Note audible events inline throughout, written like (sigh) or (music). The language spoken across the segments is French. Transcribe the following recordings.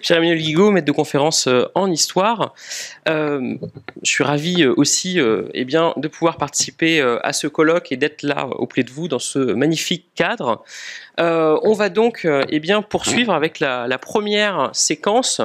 Pierre-Emmanuel (laughs) maître de conférence euh, en histoire. Euh, je suis ravi euh, aussi eh bien, de pouvoir participer à ce colloque et d'être là auprès de vous dans ce magnifique cadre. on va donc eh bien, poursuivre avec la première séquence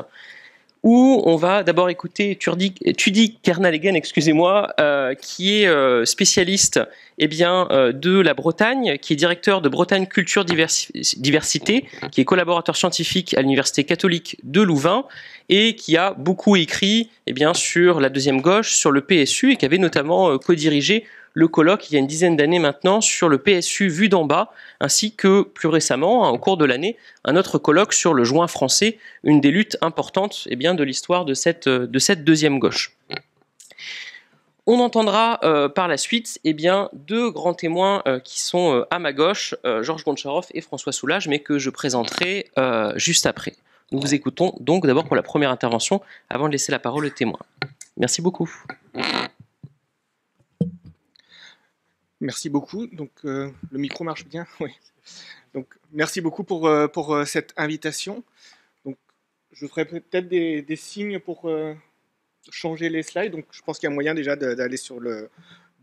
où on va d'abord écouter Tudy Kernalegen, excusez-moi, euh, qui est euh, spécialiste eh bien, euh, de la Bretagne, qui est directeur de Bretagne Culture Diversité, qui est collaborateur scientifique à l'Université catholique de Louvain et qui a beaucoup écrit eh bien, sur la deuxième gauche, sur le PSU et qui avait notamment co-dirigé le colloque il y a une dizaine d'années maintenant sur le PSU vu d'en bas, ainsi que plus récemment, hein, au cours de l'année, un autre colloque sur le joint français, une des luttes importantes et eh bien, de l'histoire de cette, euh, de cette deuxième gauche. On entendra euh, par la suite eh bien, deux grands témoins euh, qui sont à ma gauche, Georges Goncharov et François Soulage, mais que je présenterai juste après. Nous vous écoutons donc d'abord pour la première intervention, avant de laisser la parole aux témoin. Merci beaucoup. Merci beaucoup. Donc, euh, le micro marche bien (laughs) Donc, merci beaucoup pour, euh, pour euh, cette invitation. Donc, je ferai peut-être des, signes pour changer les slides. Donc, je pense qu'il y a moyen déjà d'aller sur le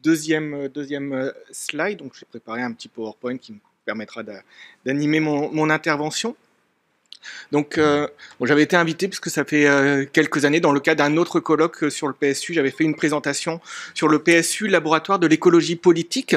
deuxième, deuxième slide. Donc, j'ai préparé un petit PowerPoint qui me permettra d'animer mon, intervention. Donc, euh, j'avais été invité puisque ça fait euh, quelques années, dans le cadre d'un autre colloque euh, sur le PSU, j'avais fait une présentation sur le PSU, laboratoire de l'écologie politique,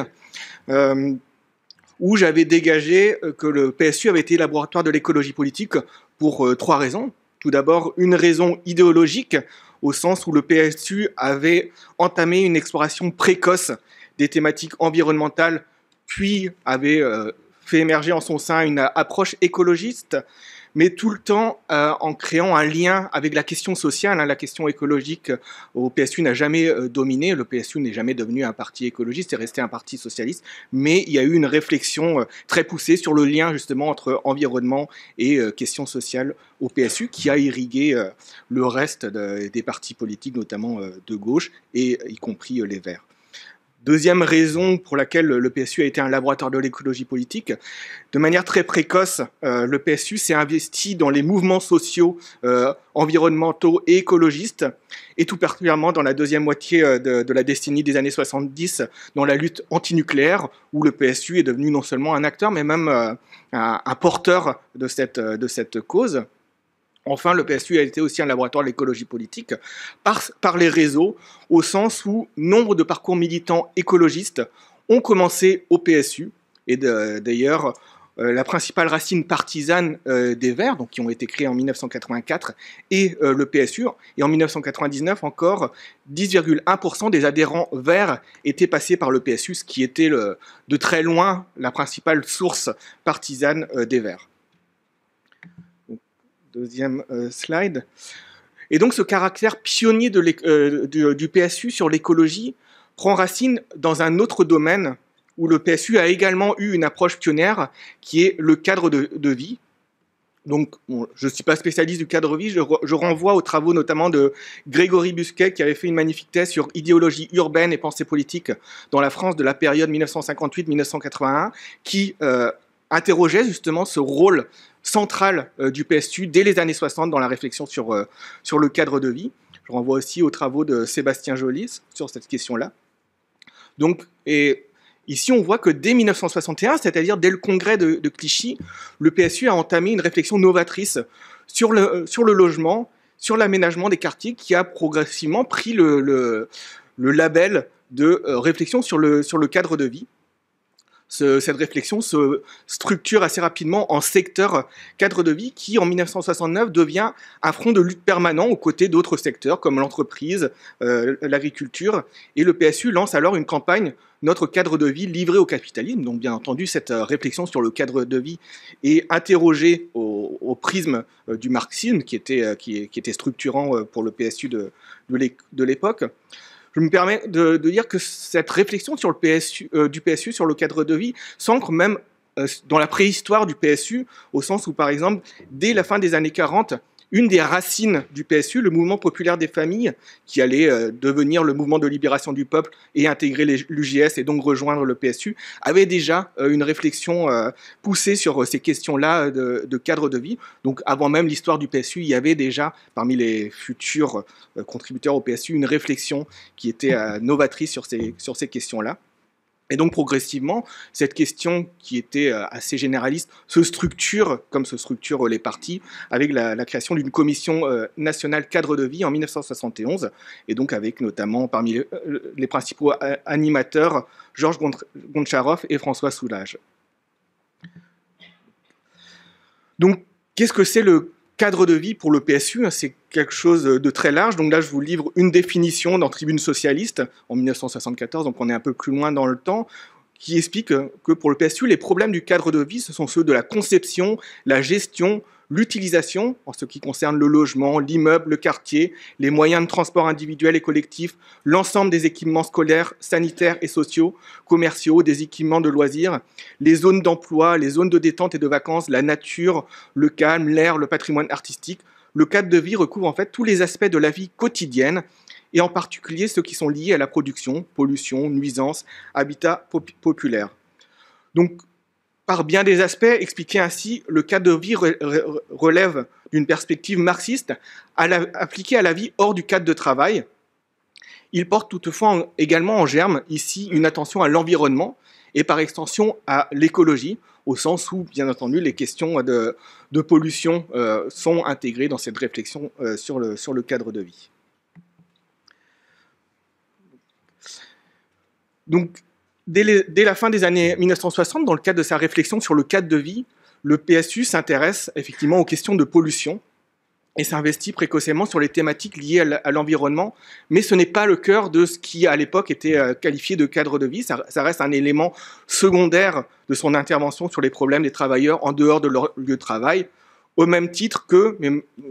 où j'avais dégagé que le PSU avait été laboratoire de l'écologie politique pour trois raisons. Tout d'abord, une raison idéologique, au sens où le PSU avait entamé une exploration précoce des thématiques environnementales, puis avait fait émerger en son sein une approche écologiste mais tout le temps euh, en créant un lien avec la question sociale. Hein, la question écologique euh, au PSU n'a jamais euh, dominé. Le PSU n'est jamais devenu un parti écologiste, est resté un parti socialiste. Mais il y a eu une réflexion très poussée sur le lien justement entre environnement et question sociale au PSU, qui a irrigué le reste des partis politiques, notamment de gauche, et y compris les Verts. Deuxième raison pour laquelle le PSU a été un laboratoire de l'écologie politique, de manière très précoce, euh, le PSU s'est investi dans les mouvements sociaux, euh, environnementaux et écologistes, et tout particulièrement dans la deuxième moitié euh, de, la destinée des années 70, dans la lutte antinucléaire, où le PSU est devenu non seulement un acteur, mais même un, porteur de cette cause. Enfin, le PSU a été aussi un laboratoire de l'écologie politique par, les réseaux, au sens où nombre de parcours militants écologistes ont commencé au PSU. Et d'ailleurs, euh, la principale racine partisane euh, des Verts, donc qui ont été créés en 1984, et euh, le PSU. Et en 1999 encore, 10,1% des adhérents Verts étaient passés par le PSU, ce qui était le, de très loin la principale source partisane des Verts deuxième euh, slide. Et donc ce caractère pionnier de euh, du, PSU sur l'écologie prend racine dans un autre domaine où le PSU a également eu une approche pionnière qui est le cadre de, vie. Donc je ne suis pas spécialiste du cadre de vie, je, renvoie aux travaux notamment de Grégory Busquet qui avait fait une magnifique thèse sur idéologie urbaine et pensée politique dans la France de la période 1958-1981 qui... Euh, interrogeait justement ce rôle central euh, du PSU dès les années 60 dans la réflexion sur, euh, sur le cadre de vie. Je renvoie aussi aux travaux de Sébastien Jolis sur cette question-là. Donc, et Ici, on voit que dès 1961, c'est-à-dire dès le congrès de, Clichy, le PSU a entamé une réflexion novatrice sur le, euh, sur le logement, sur l'aménagement des quartiers, qui a progressivement pris le, le, label de réflexion sur le, sur le cadre de vie cette réflexion se structure assez rapidement en secteur cadre de vie qui, en 1969, devient un front de lutte permanent aux côtés d'autres secteurs comme l'entreprise, euh, l'agriculture. Et le PSU lance alors une campagne Notre cadre de vie livré au capitalisme. Donc, bien entendu, cette euh, réflexion sur le cadre de vie est interrogée au, prisme euh, du marxisme qui était, structurant pour le PSU de l'époque je me permets de, dire que cette réflexion sur le euh, du PSU sur le cadre de vie s'ancre même euh, dans la préhistoire du PSU, au sens où, par exemple, dès la fin des années 40, une des racines du PSU, le mouvement populaire des familles, qui allait euh, devenir le mouvement de libération du peuple et intégrer l'UGS et donc rejoindre le PSU, avait déjà euh, une réflexion euh, poussée sur ces questions-là de, cadre de vie. Donc avant même l'histoire du PSU, il y avait déjà, parmi les futurs contributeurs au PSU, une réflexion qui était novatrice sur ces questions-là. Et donc progressivement, cette question qui était euh, assez généraliste se structure, comme se structurent les partis, avec la, création d'une commission euh, nationale cadre de vie en 1971, et donc avec notamment parmi les, euh, principaux animateurs Georges Gontcharov et François Soulage. Donc, qu'est-ce que c'est le cadre de vie pour le PSU, hein, c'est quelque chose de très large. Donc là, je vous livre une définition dans Tribune socialiste en 1974, donc on est un peu plus loin dans le temps, qui explique que pour le PSU, les problèmes du cadre de vie, ce sont ceux de la conception, la gestion, l'utilisation en ce qui concerne le logement, l'immeuble, le quartier, les moyens de transport individuels et collectifs, l'ensemble des équipements scolaires, sanitaires et sociaux, commerciaux, des équipements de loisirs, les zones d'emploi, les zones de détente et de vacances, la nature, le calme, l'air, le patrimoine artistique. Le cadre de vie recouvre en fait tous les aspects de la vie quotidienne et en particulier ceux qui sont liés à la production, pollution, nuisance, habitat populaire. Donc par bien des aspects, expliqués ainsi, le cadre de vie relève d'une perspective marxiste appliquée à la vie hors du cadre de travail. Il porte toutefois également en germe ici une attention à l'environnement et par extension à l'écologie, au sens où, bien entendu, les questions de, pollution euh, sont intégrées dans cette réflexion euh, sur, le, sur le cadre de vie. Donc, Dès, la fin des années 1960, dans le cadre de sa réflexion sur le cadre de vie, le PSU s'intéresse effectivement aux questions de pollution et s'investit précocement sur les thématiques liées à l'environnement, mais ce n'est pas le cœur de ce qui à l'époque était euh, qualifié de cadre de vie, ça, reste un élément secondaire de son intervention sur les problèmes des travailleurs en dehors de leur lieu de travail, au même titre que,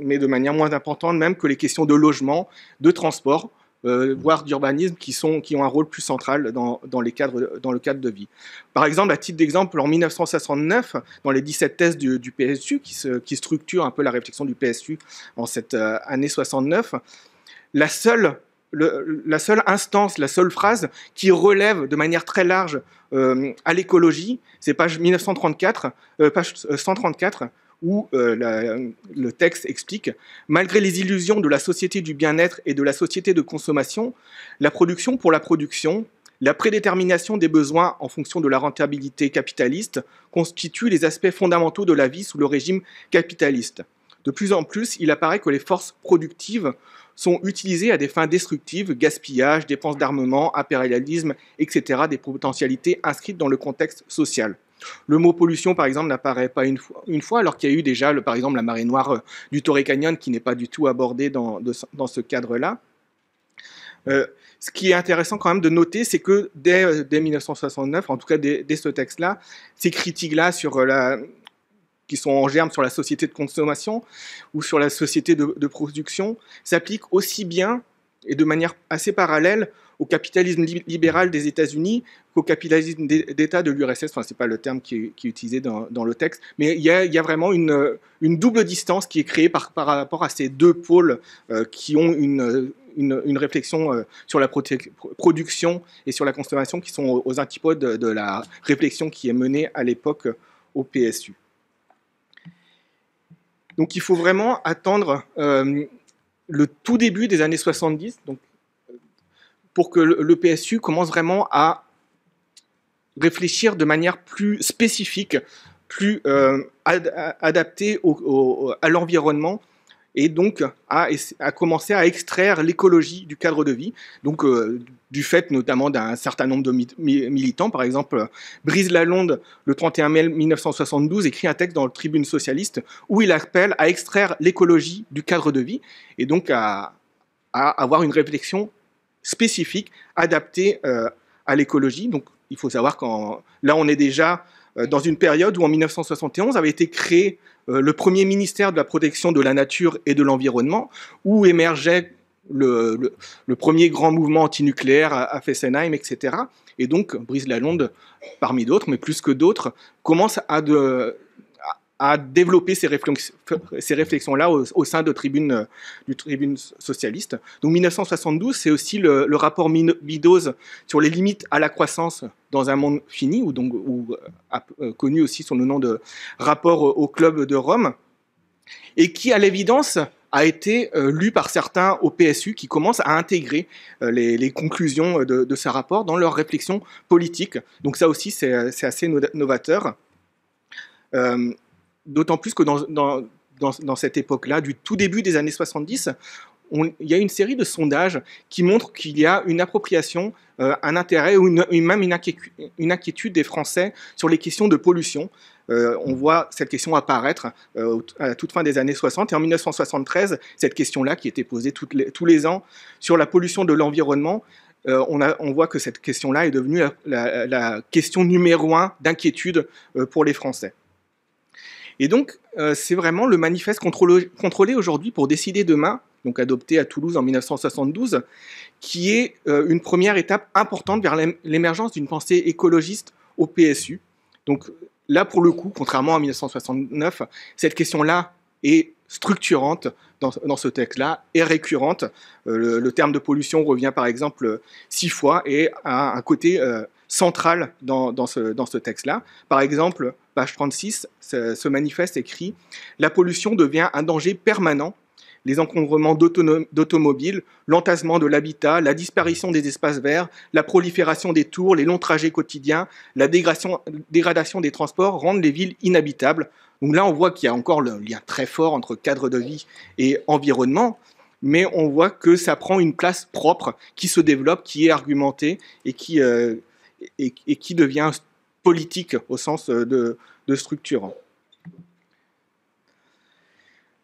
mais de manière moins importante même, que les questions de logement, de transport, euh, voire d'urbanisme, qui, sont, qui ont un rôle plus central dans, dans, les cadres, dans le cadre de vie. Par exemple, à titre d'exemple, en 1969, dans les 17 thèses du, PSU, qui, qui structurent un peu la réflexion du PSU en cette euh, année 69, la seule, la seule instance, la seule phrase qui relève de manière très large euh, à l'écologie, c'est page, 1934, page 134, où euh, le texte explique Malgré les illusions de la société du bien-être et de la société de consommation, la production pour la production, la prédétermination des besoins en fonction de la rentabilité capitaliste constituent les aspects fondamentaux de la vie sous le régime capitaliste. De plus en plus, il apparaît que les forces productives sont utilisées à des fins destructives, gaspillage, dépenses d'armement, impérialisme, etc., des potentialités inscrites dans le contexte social. Le mot pollution, par exemple, n'apparaît pas une fois, alors qu'il y a eu déjà, par exemple, la marée noire euh, du Torrey Canyon qui n'est pas du tout abordée dans, ce cadre-là. Euh, ce qui est intéressant quand même de noter, c'est que dès, 1969, euh, en tout cas dès, ce texte-là, ces critiques-là qui sont en germe sur la société de consommation ou sur la société de production s'appliquent aussi bien et de manière assez parallèle au capitalisme libéral des États-Unis qu'au capitalisme d'État de l'URSS. Enfin, c'est pas le terme qui est, utilisé dans, le texte, mais il y a, vraiment une, double distance qui est créée par, rapport à ces deux pôles euh, qui ont une, réflexion euh, sur la production et sur la consommation qui sont aux, antipodes de, la réflexion qui est menée à l'époque au PSU. Donc il faut vraiment attendre euh, le tout début des années 70, donc pour que le PSU commence vraiment à réfléchir de manière plus spécifique, plus euh, adaptée à l'environnement et donc à, commencer à extraire l'écologie du cadre de vie, donc euh, du fait notamment d'un certain nombre de militants. Par exemple, Brise Lalonde, le 31 mai 1972, écrit un texte dans le Tribune socialiste où il appelle à extraire l'écologie du cadre de vie et donc à, à avoir une réflexion spécifiques adaptés euh, à l'écologie. Donc il faut savoir qu'en là on est déjà euh, dans une période où en 1971 avait été créé euh, le premier ministère de la protection de la nature et de l'environnement, où émergeait le, premier grand mouvement antinucléaire à, à, Fessenheim, etc. Et donc, Brice Lalonde, parmi d'autres, mais plus que d'autres, commence à de, à développer ces, réflexions, ces là au, sein de tribune, euh, du tribune socialiste. Donc 1972, c'est aussi le, rapport Meadows sur les limites à la croissance dans un monde fini, ou donc euh, euh, connu aussi sous le nom de rapport au club de Rome, et qui, à l'évidence, a été lu par certains au PSU qui commencent à intégrer les, conclusions de, ce rapport dans leurs réflexions politiques. Donc ça aussi, c'est assez novateur. D'autant plus que dans, cette époque-là, du tout début des années 70, il y a une série de sondages qui montrent qu'il y a une appropriation, euh, un intérêt ou même une inquiétude, des Français sur les questions de pollution. Euh, on voit cette question apparaître euh, à la toute fin des années 60 et en 1973, cette question-là qui était posée tous les ans sur la pollution de l'environnement, on, voit que cette question-là est devenue la, question numéro un d'inquiétude pour les Français. Et donc, euh, c'est vraiment le manifeste contrôlé aujourd'hui pour décider demain, donc adopté à Toulouse en 1972, qui est euh, une première étape importante vers l'émergence d'une pensée écologiste au PSU. Donc là, pour le coup, contrairement à 1969, cette question-là est structurante dans, ce texte-là, est récurrente. Euh, le, terme de pollution revient par exemple six fois et a un côté centrale dans, ce, dans ce texte-là. Par exemple, page 36, ce, manifeste écrit La pollution devient un danger permanent les encombrements d'automobiles, l'entassement de l'habitat, la disparition des espaces verts, la prolifération des tours, les longs trajets quotidiens, la dégradation, des transports rendent les villes inhabitables. Donc là, on voit qu'il y a encore le lien très fort entre cadre de vie et environnement, mais on voit que ça prend une place propre qui se développe, qui est argumentée et qui, euh, et, qui devient politique au sens euh, de, structure.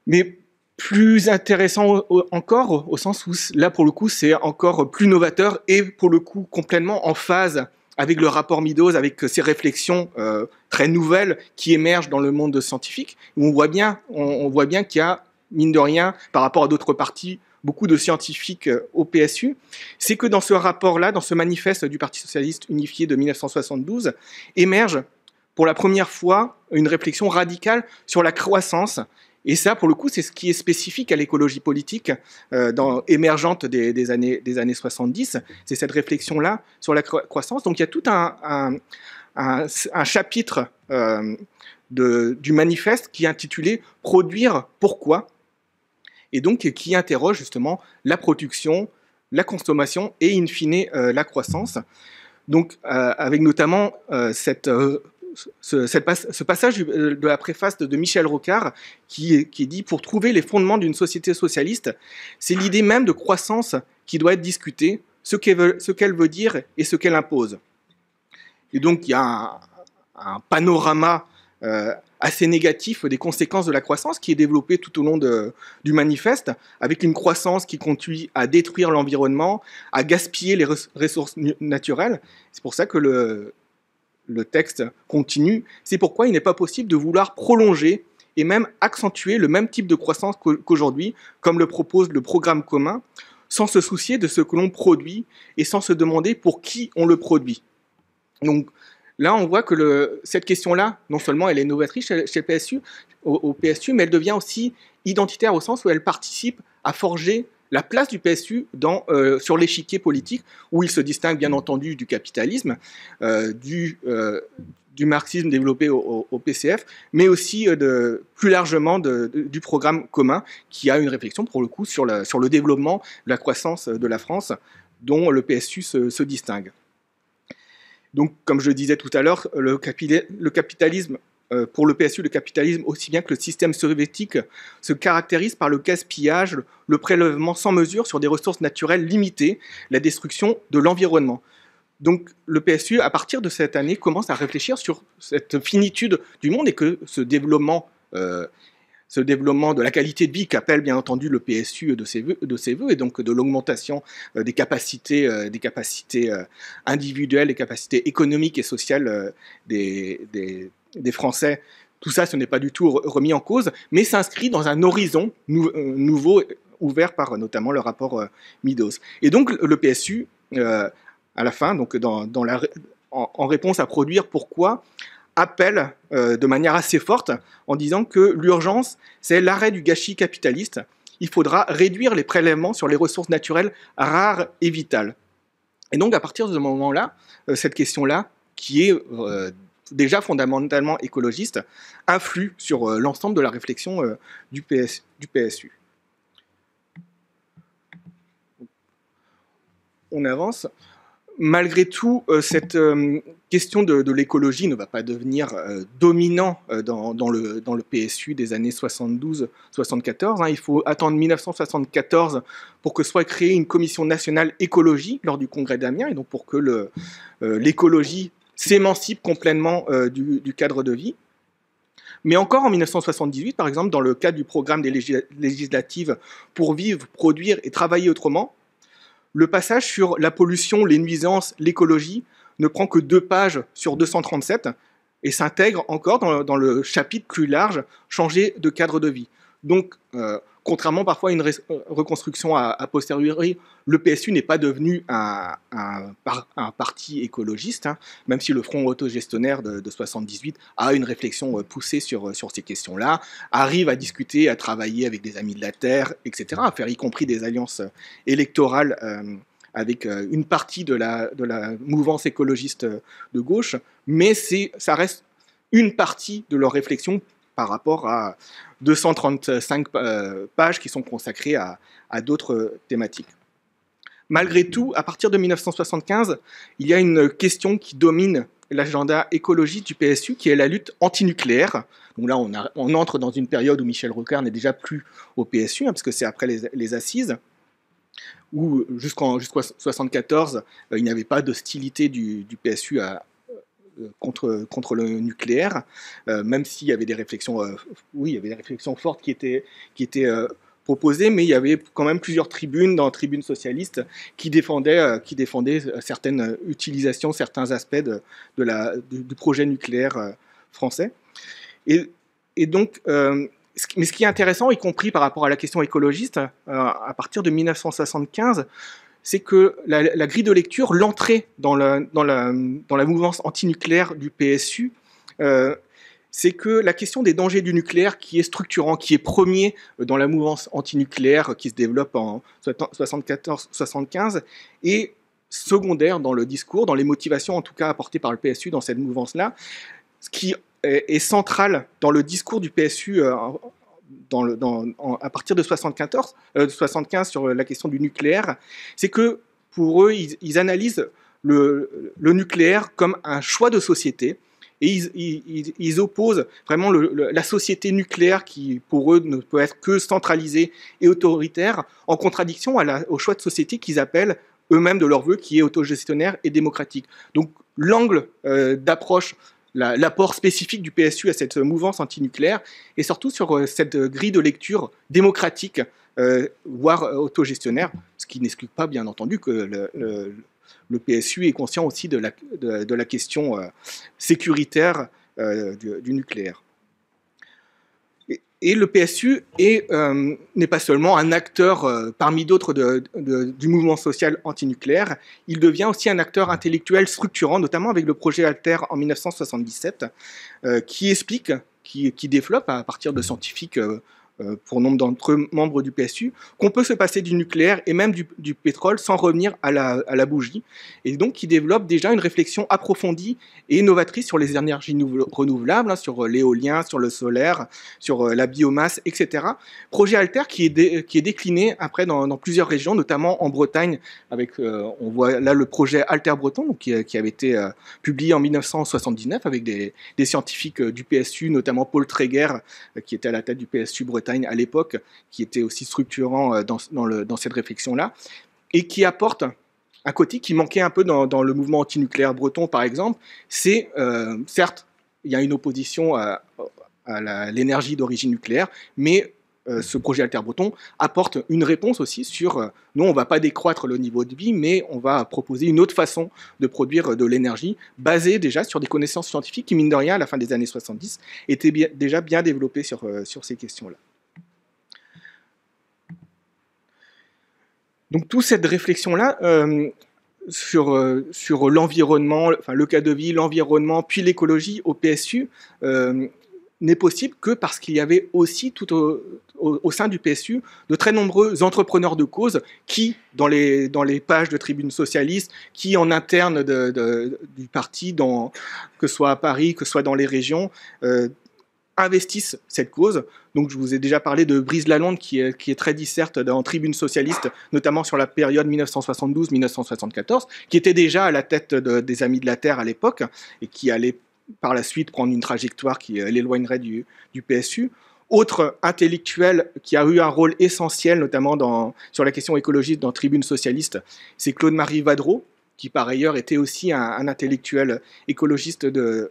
Mais plus intéressant encore, au sens où là, pour le coup, c'est encore plus novateur et pour le coup complètement en phase avec le rapport Meadows, avec ces euh, réflexions euh, très nouvelles qui émergent dans le monde scientifique. On voit bien, on voit bien qu'il y a, mine de rien, par rapport à d'autres parties beaucoup de scientifiques euh, au PSU, c'est que dans ce rapport-là, dans ce manifeste du Parti socialiste unifié de 1972, émerge pour la première fois une réflexion radicale sur la croissance. Et ça, pour le coup, c'est ce qui est spécifique à l'écologie politique euh, émergente des, années, des années 70. C'est cette réflexion-là sur la croissance. Donc il y a tout un, chapitre euh, du manifeste qui est intitulé Produire pourquoi et donc qui interroge justement la production, la consommation et in fine euh, la croissance. Donc euh, avec notamment euh, cette, ce, ce, passage de la préface de, Michel Rocard qui, qui dit Pour trouver les fondements d'une société socialiste, c'est l'idée même de croissance qui doit être discutée, ce qu'elle veut, veut dire et ce qu'elle impose. Et donc il y a un, panorama assez négatif des conséquences de la croissance qui est développée tout au long de, du manifeste, avec une croissance qui conduit à détruire l'environnement, à gaspiller les ressources naturelles. C'est pour ça que le, le texte continue. C'est pourquoi il n'est pas possible de vouloir prolonger et même accentuer le même type de croissance qu'aujourd'hui, comme le propose le programme commun, sans se soucier de ce que l'on produit et sans se demander pour qui on le produit. Donc Là, on voit que cette question-là, non seulement elle est novatrice chez, PSU, au, PSU, mais elle devient aussi identitaire au sens où elle participe à forger la place du PSU euh, sur l'échiquier politique, où il se distingue bien entendu du capitalisme, euh, euh, du, marxisme développé au, PCF, mais aussi plus largement du programme commun, qui a une réflexion pour le coup sur, le développement, la croissance de la France, dont le PSU se distingue. Donc, comme je le disais tout à l'heure, le, capitalisme, euh, pour le PSU, le capitalisme, aussi bien que le système soviétique, se caractérise par le gaspillage, le prélèvement sans mesure sur des ressources naturelles limitées, la destruction de l'environnement. Donc le PSU, à partir de cette année, commence à réfléchir sur cette finitude du monde et que ce développement euh, ce développement de la qualité de vie qu'appelle bien entendu le PSU de ses voeux, de et donc de l'augmentation euh, des capacités, euh, des capacités euh, individuelles, des capacités économiques et sociales des, des, Français. Tout ça, ce n'est pas du tout remis en cause, mais s'inscrit dans un horizon nouveau ouvert par notamment le rapport Midos. Et donc le PSU, à la fin, donc dans, la, en réponse à produire pourquoi appelle euh, de manière assez forte en disant que l'urgence, c'est l'arrêt du gâchis capitaliste. Il faudra réduire les prélèvements sur les ressources naturelles rares et vitales. Et donc à partir de ce moment-là, euh, cette question-là, qui est euh, déjà fondamentalement écologiste, influe sur l'ensemble de la réflexion du PSU. On avance malgré tout, euh, cette euh, question de, l'écologie ne va pas devenir euh, dominant dans, le, PSU des années 72-74. Hein. Il faut attendre 1974 pour que soit créée une commission nationale écologie lors du congrès d'Amiens, et donc pour que l'écologie s'émancipe complètement du, du cadre de vie. Mais encore en 1978, par exemple, dans le cadre du programme des législatives Pour vivre, produire et travailler autrement, le passage sur la pollution, les nuisances, l'écologie ne prend que deux pages sur 237 et s'intègre encore dans le, chapitre plus large, changer de cadre de vie. Donc, euh, contrairement parfois à une reconstruction a posteriori, le PSU n'est pas devenu un, parti écologiste, hein, même si le Front autogestionnaire de, de 78 a une réflexion euh, poussée sur, euh, sur ces questions-là, arrive à discuter, à travailler avec des amis de la Terre, etc., à faire y compris des alliances euh, électorales. avec une partie de la, de la mouvance écologiste de gauche, mais ça reste une partie de leur réflexion par rapport à 235 euh, pages qui sont consacrées à, d'autres thématiques. Malgré tout, à partir de 1975, il y a une question qui domine l'agenda écologique du PSU, qui est la lutte antinucléaire. Donc là, on, on entre dans une période où Michel Rocard n'est déjà plus au PSU, puisque hein, parce que c'est après les, assises où jusqu'en 1974, euh, il n'y avait pas d'hostilité du, du, PSU à, euh, contre, contre le nucléaire, euh, même s'il y avait des réflexions, euh, oui, il y avait des réflexions fortes qui étaient, qui proposées, mais il y avait quand même plusieurs tribunes dans la tribune socialiste qui défendaient, qui certaines utilisations, certains aspects de, la, du, projet nucléaire français. Et, et donc, mais ce qui est intéressant, y compris par rapport à la question écologiste, à partir de 1975, c'est que la, grille de lecture, l'entrée dans la, dans, dans la mouvance antinucléaire du PSU, euh, c'est que la question des dangers du nucléaire, qui est structurant, qui est premier euh, dans la mouvance antinucléaire qui se développe en 74-75, est secondaire dans le discours, dans les motivations en tout cas apportées par le PSU dans cette mouvance-là, ce qui est central dans le discours du PSU euh, le, à partir de 1975 75 euh, sur euh, la question du nucléaire, c'est que pour eux, ils, analysent le, nucléaire comme un choix de société. Et ils, opposent vraiment la société nucléaire, qui pour eux ne peut être que centralisée et autoritaire, en contradiction au choix de société qu'ils appellent eux-mêmes de leur vœu, qui est autogestionnaire et démocratique. Donc l'angle euh, d'approche l'apport spécifique du PSU à cette mouvance antinucléaire et surtout sur euh, cette grille de lecture démocratique, euh, voire euh, autogestionnaire, ce qui n'exclut pas bien entendu que le, PSU est conscient aussi de la, question sécuritaire du, nucléaire. Et le PSU euh, n'est pas seulement un acteur euh, parmi d'autres du mouvement social antinucléaire, il devient aussi un acteur intellectuel structurant, notamment avec le projet Alter en 1977, euh, qui explique, qui, qui, développe à partir de scientifiques euh, pour nombre d'entre eux membres du PSU, qu'on peut se passer du nucléaire et même du, pétrole sans revenir à la, à la, bougie, et donc qui développe déjà une réflexion approfondie et innovatrice sur les énergies renouvelables, hein, sur euh, l'éolien, sur le solaire, sur euh, la biomasse, etc. Projet Alter qui est, qui est décliné après dans, plusieurs régions, notamment en Bretagne, avec, on voit là le projet Alter Breton, qui, avait été publié en 1979 avec des, des scientifiques du PSU, notamment Paul Tréguer, qui était à la tête du PSU breton à l'époque, qui était aussi structurant euh, dans, cette réflexion-là, et qui apporte un côté qui manquait un peu dans, le mouvement antinucléaire breton, par exemple. C'est, euh, certes, il y a une opposition à, l'énergie d'origine nucléaire, mais euh, ce projet Alter Breton apporte une réponse aussi sur non, on ne va pas décroître le niveau de vie, mais on va proposer une autre façon de produire de l'énergie basée déjà sur des connaissances scientifiques qui, mine de rien, à la fin des années 70, étaient déjà bien développées sur ces questions-là. Donc toute cette réflexion-là euh, sur, euh, sur l'environnement, enfin, le cas de vie, l'environnement, puis l'écologie au PSU, euh, n'est possible que parce qu'il y avait aussi tout au, sein du PSU de très nombreux entrepreneurs de cause qui, dans les, dans les pages de tribunes socialistes, qui en interne du parti, que ce soit à Paris, que ce soit dans les régions, investissent cette cause. Donc je vous ai déjà parlé de Brise Lalonde qui est, très disserte en tribune socialiste, notamment sur la période 1972-1974, qui était déjà à la tête des Amis de la Terre à l'époque et qui allait par la suite prendre une trajectoire qui euh, l'éloignerait du, PSU autre intellectuel qui a eu un rôle essentiel, notamment sur la question écologiste dans Tribune Socialiste, c'est Claude-Marie Vadreau, qui par ailleurs était aussi un intellectuel écologiste de,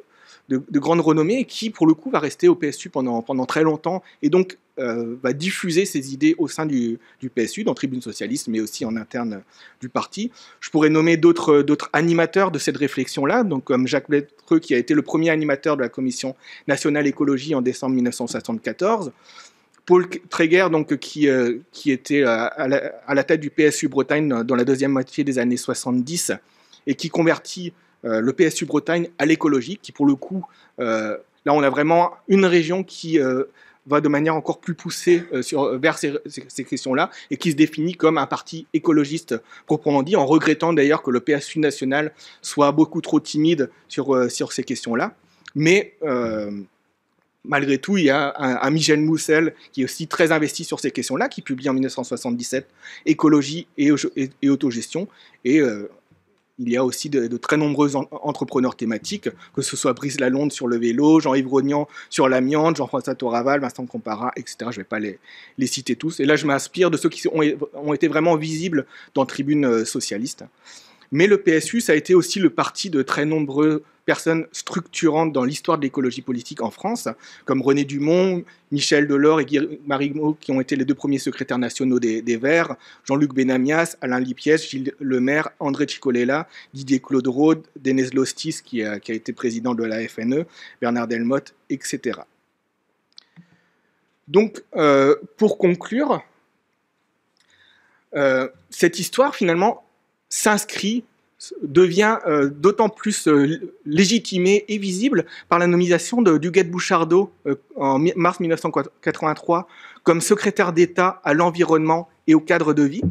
de, grande renommée qui, pour le coup, va rester au PSU pendant, pendant très longtemps et donc euh, va diffuser ses idées au sein du, PSU, dans Tribune Socialiste, mais aussi en interne euh, du parti. Je pourrais nommer euh, d'autres animateurs de cette réflexion-là, donc comme Jacques Blettreux, qui a été le premier animateur de la Commission nationale écologie en décembre 1974. Paul Tréguer, donc, qui, qui était la, à la, tête du PSU Bretagne dans la deuxième moitié des années 70 et qui convertit euh, le PSU Bretagne à l'écologique, qui pour le coup, euh, là on a vraiment une région qui euh, va de manière encore plus poussée sur, vers ces, questions-là et qui se définit comme un parti écologiste proprement dit, en regrettant d'ailleurs que le PSU national soit beaucoup trop timide sur, sur ces questions-là. Mais malgré tout, il y a un, Michel Moussel qui est aussi très investi sur ces questions-là, qui publie en 1977 Écologie et, et, et autogestion. Et il y a aussi de, très nombreux entrepreneurs thématiques, que ce soit Brice Lalonde sur le vélo, Jean-Yves Rognan sur l'amiante, Jean-François Toraval, Vincent Compara, etc. Je ne vais pas les, citer tous. Et là, je m'inspire de ceux qui ont, ont, été vraiment visibles dans Tribune euh, Socialiste. Mais le PSU, ça a été aussi le parti de très nombreux personnes structurantes dans l'histoire de l'écologie politique en France, comme René Dumont, Michel Delors et Marie Marignaud, qui ont été les deux premiers secrétaires nationaux des, Verts, Jean-Luc Benamias, Alain Lipiès, Gilles Lemaire, André Chicolella, Didier Claude Denis Lostis, qui a, euh, qui a, été président de la FNE, Bernard Delmotte, etc. Donc, euh, pour conclure, euh, cette histoire, finalement, s'inscrit devient euh, d'autant plus légitimée euh, légitimé et visible par la nomination de Duguette Bouchardot euh, en mars 1983 comme secrétaire d'État à l'environnement et au cadre de vie.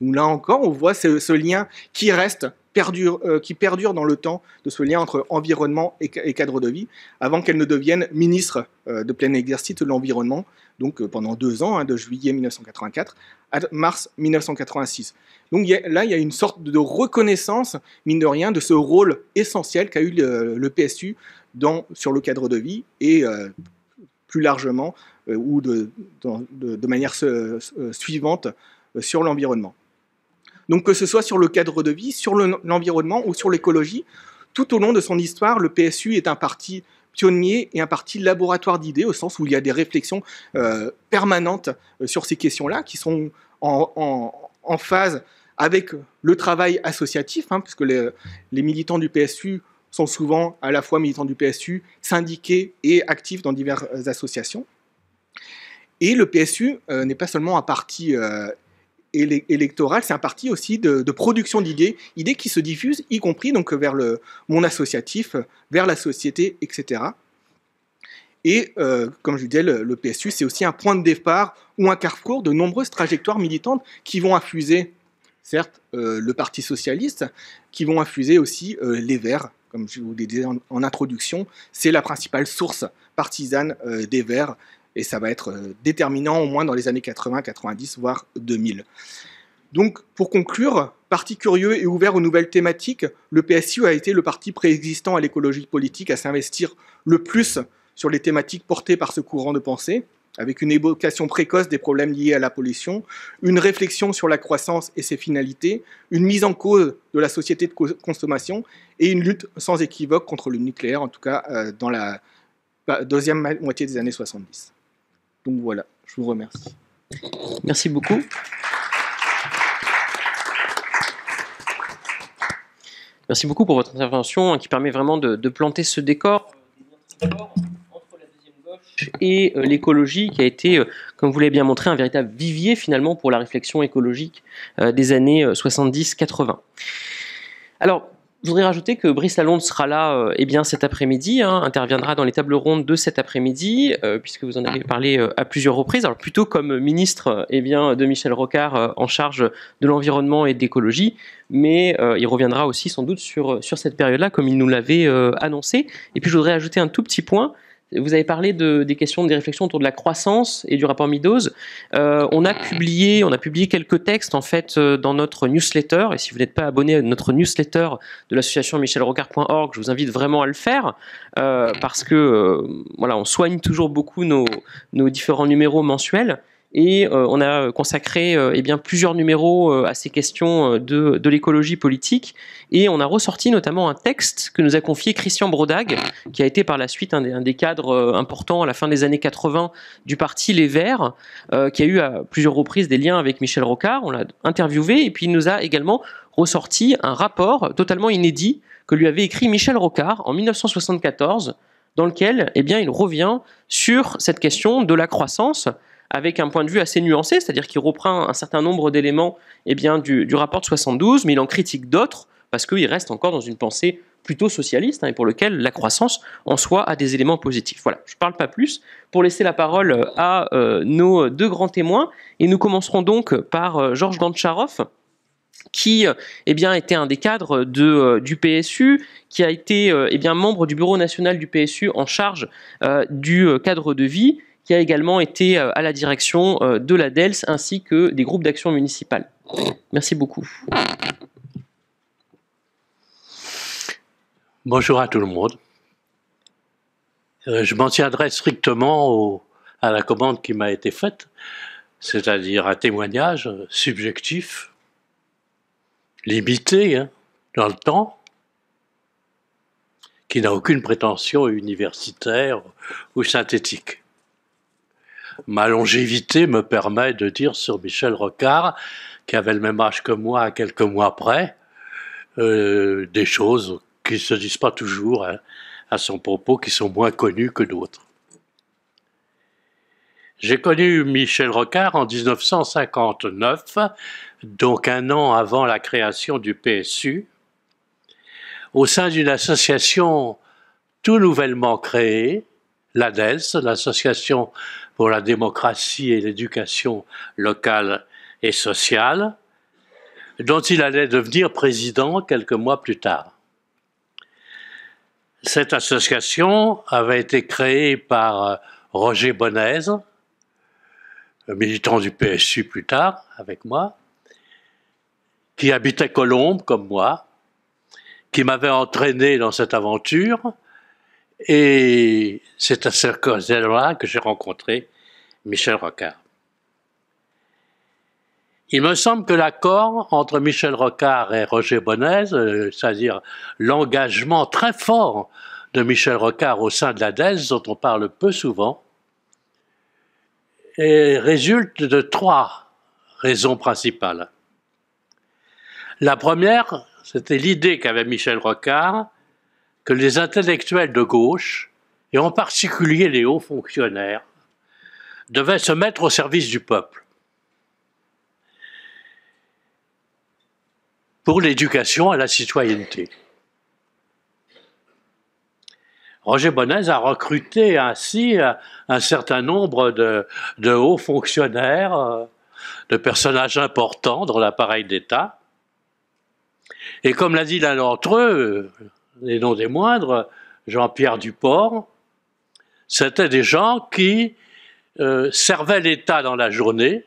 Où là encore, on voit ce lien qui reste perdure, euh, qui perdure dans le temps de ce lien entre environnement et, cadre de vie, avant qu'elle ne devienne ministre euh, de plein exercice de l'environnement, donc euh, pendant deux ans, hein, de juillet 1984 à mars 1986. Donc là, il y a une sorte de reconnaissance, mine de rien, de ce rôle essentiel qu'a eu le, PSU sur le cadre de vie et plus largement ou de manière suivante sur l'environnement. Donc que ce soit sur le cadre de vie, sur l'environnement ou sur l'écologie, tout au long de son histoire, le PSU est un parti pionnier et un parti laboratoire d'idées, au sens où il y a des réflexions euh, permanentes euh, sur ces questions-là, qui sont en, phase avec le travail associatif, hein, puisque les, militants du PSU sont souvent à la fois militants du PSU, syndiqués et actifs dans diverses associations. Et le PSU euh, n'est pas seulement un parti c'est un parti aussi de, production d'idées, idées qui se diffusent, y compris donc vers le monde associatif, vers la société, etc. Et euh, comme je disais, le, PSU, c'est aussi un point de départ ou un carrefour de nombreuses trajectoires militantes qui vont infuser, certes, euh, le Parti socialiste, qui vont infuser aussi euh, les Verts, comme je vous disais en introduction, c'est la principale source partisane des Verts et ça va être euh, déterminant au moins dans les années 80, 90, voire 2000. Donc, pour conclure, parti curieux et ouvert aux nouvelles thématiques, le PSU a été le parti préexistant à l'écologie politique à s'investir le plus sur les thématiques portées par ce courant de pensée, avec une évocation précoce des problèmes liés à la pollution, une réflexion sur la croissance et ses finalités, une mise en cause de la société de consommation et une lutte sans équivoque contre le nucléaire, en tout cas euh, dans la bah, deuxième moitié des années 70. Donc voilà, je vous remercie. Merci beaucoup. Merci beaucoup pour votre intervention hein, qui permet vraiment de, planter ce décor entre la deuxième gauche et euh, l'écologie qui a été, euh, comme vous l'avez bien montré, un véritable vivier finalement pour la réflexion écologique euh, des années 70-80. Alors, je voudrais rajouter que Brice Lalonde sera là euh, eh bien, cet après-midi, hein, interviendra dans les tables rondes de cet après-midi, euh, puisque vous en avez parlé euh, à plusieurs reprises, alors plutôt comme ministre eh bien, de Michel Rocard en charge de l'environnement et d'écologie, mais il reviendra aussi sans doute sur, sur cette période-là, comme il nous l'avait annoncé. Et puis je voudrais ajouter un tout petit point, vous avez parlé des questions, des réflexions autour de la croissance et du rapport Midos. Euh, on a publié, on a publié quelques textes en fait euh, dans notre newsletter. Et si vous n'êtes pas abonné à notre newsletter de l'association michelrocard.org, je vous invite vraiment à le faire euh, parce que voilà, on soigne toujours beaucoup nos différents numéros mensuels et euh, on a consacré euh, eh plusieurs numéros euh, à ces questions de, l'écologie politique et on a ressorti notamment un texte que nous a confié Christian Brodag, qui a été par la suite un des, cadres importants à la fin des années 80 du parti Les Verts, qui a eu à plusieurs reprises des liens avec Michel Rocard. On l'a interviewé et puis il nous a également ressorti un rapport totalement inédit que lui avait écrit Michel Rocard en 1974, dans lequel eh il revient sur cette question de la croissance avec un point de vue assez nuancé, c'est-à-dire qu'il reprend un certain nombre d'éléments eh du, rapport de 72, mais il en critique d'autres parce qu'il reste encore dans une pensée plutôt socialiste hein, et pour lequel la croissance en soi a des éléments positifs. Voilà, je ne parle pas plus pour laisser la parole euh, à euh, nos deux grands témoins et nous commencerons donc par euh, Georges Gantcharoff, qui eh était un des cadres du PSU, qui a été eh membre du bureau national du PSU en charge du cadre de vie, qui a également été euh, à la direction euh, de la DELS ainsi que des groupes d'action municipale. Merci beaucoup. Bonjour à tout le monde. Euh, je m'en tiendrai strictement à la commande qui m'a été faite, c'est-à-dire un témoignage subjectif, limité hein, dans le temps, qui n'a aucune prétention universitaire ou synthétique ma longévité me permet de dire sur Michel Rocard, qui avait le même âge que moi quelques mois après, euh, des choses qui ne se disent pas toujours hein, à, son propos, qui sont moins connues que d'autres. J'ai connu Michel Rocard en 1959, donc un an avant la création du PSU, au sein d'une association tout nouvellement créée, l'ADES, l'Association pour la démocratie et l'éducation locale et sociale, dont il allait devenir président quelques mois plus tard. Cette association avait été créée par Roger Bonaise, militant du PSU plus tard avec moi, qui habitait Colombes comme moi, qui m'avait entraîné dans cette aventure et c'est à ce là que j'ai rencontré Michel Rocard. Il me semble que l'accord entre Michel Rocard et Roger Bonnez, euh, c'est-à-dire l'engagement très fort de Michel Rocard au sein de la dont on parle peu souvent, résulte de trois raisons principales. La première, c'était l'idée qu'avait Michel Rocard que les intellectuels de gauche, et en particulier les hauts fonctionnaires, devaient se mettre au service du peuple. pour l'éducation à la citoyenneté. Roger Bonnez a recruté ainsi euh, un certain nombre de, de hauts fonctionnaires, euh, de personnages importants dans l'appareil d'État. Et comme l'a dit l'un d'entre eux, les noms des moindres, Jean-Pierre Duport, c'était des gens qui euh, servaient l'État dans la journée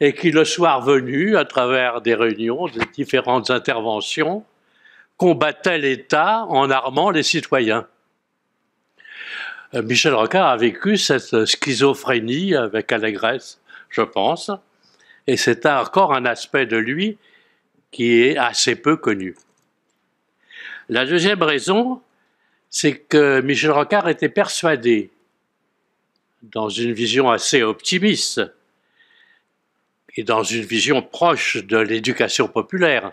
et qui, le soir venu, à travers des réunions, des différentes interventions, combattaient l'État en armant les citoyens. Euh, Michel Rocard a vécu cette schizophrénie avec allégresse, je pense, et c'est encore un aspect de lui qui est assez peu connu. La deuxième raison, c'est que Michel Rocard était persuadé, dans une vision assez optimiste et dans une vision proche de l'éducation populaire,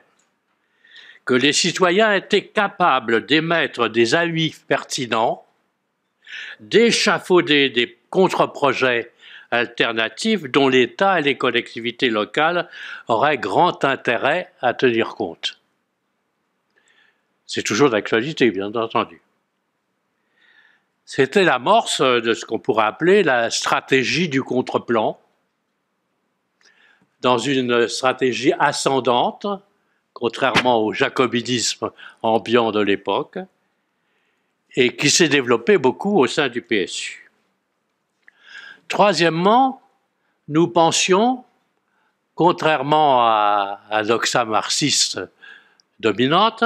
que les citoyens étaient capables d'émettre des avis pertinents, d'échafauder des contre-projets alternatifs dont l'État et les collectivités locales auraient grand intérêt à tenir compte. C'est toujours d'actualité, bien entendu. C'était l'amorce de ce qu'on pourrait appeler la stratégie du contreplan, dans une stratégie ascendante, contrairement au jacobinisme ambiant de l'époque, et qui s'est développée beaucoup au sein du PSU. Troisièmement, nous pensions, contrairement à, à marxiste dominante,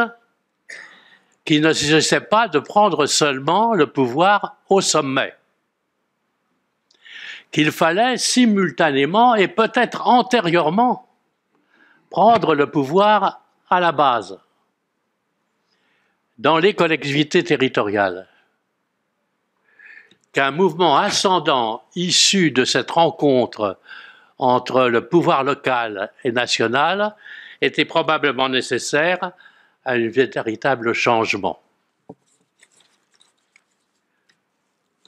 qu'il ne s'agissait pas de prendre seulement le pouvoir au sommet, qu'il fallait simultanément et peut-être antérieurement prendre le pouvoir à la base, dans les collectivités territoriales, qu'un mouvement ascendant issu de cette rencontre entre le pouvoir local et national était probablement nécessaire à un véritable changement.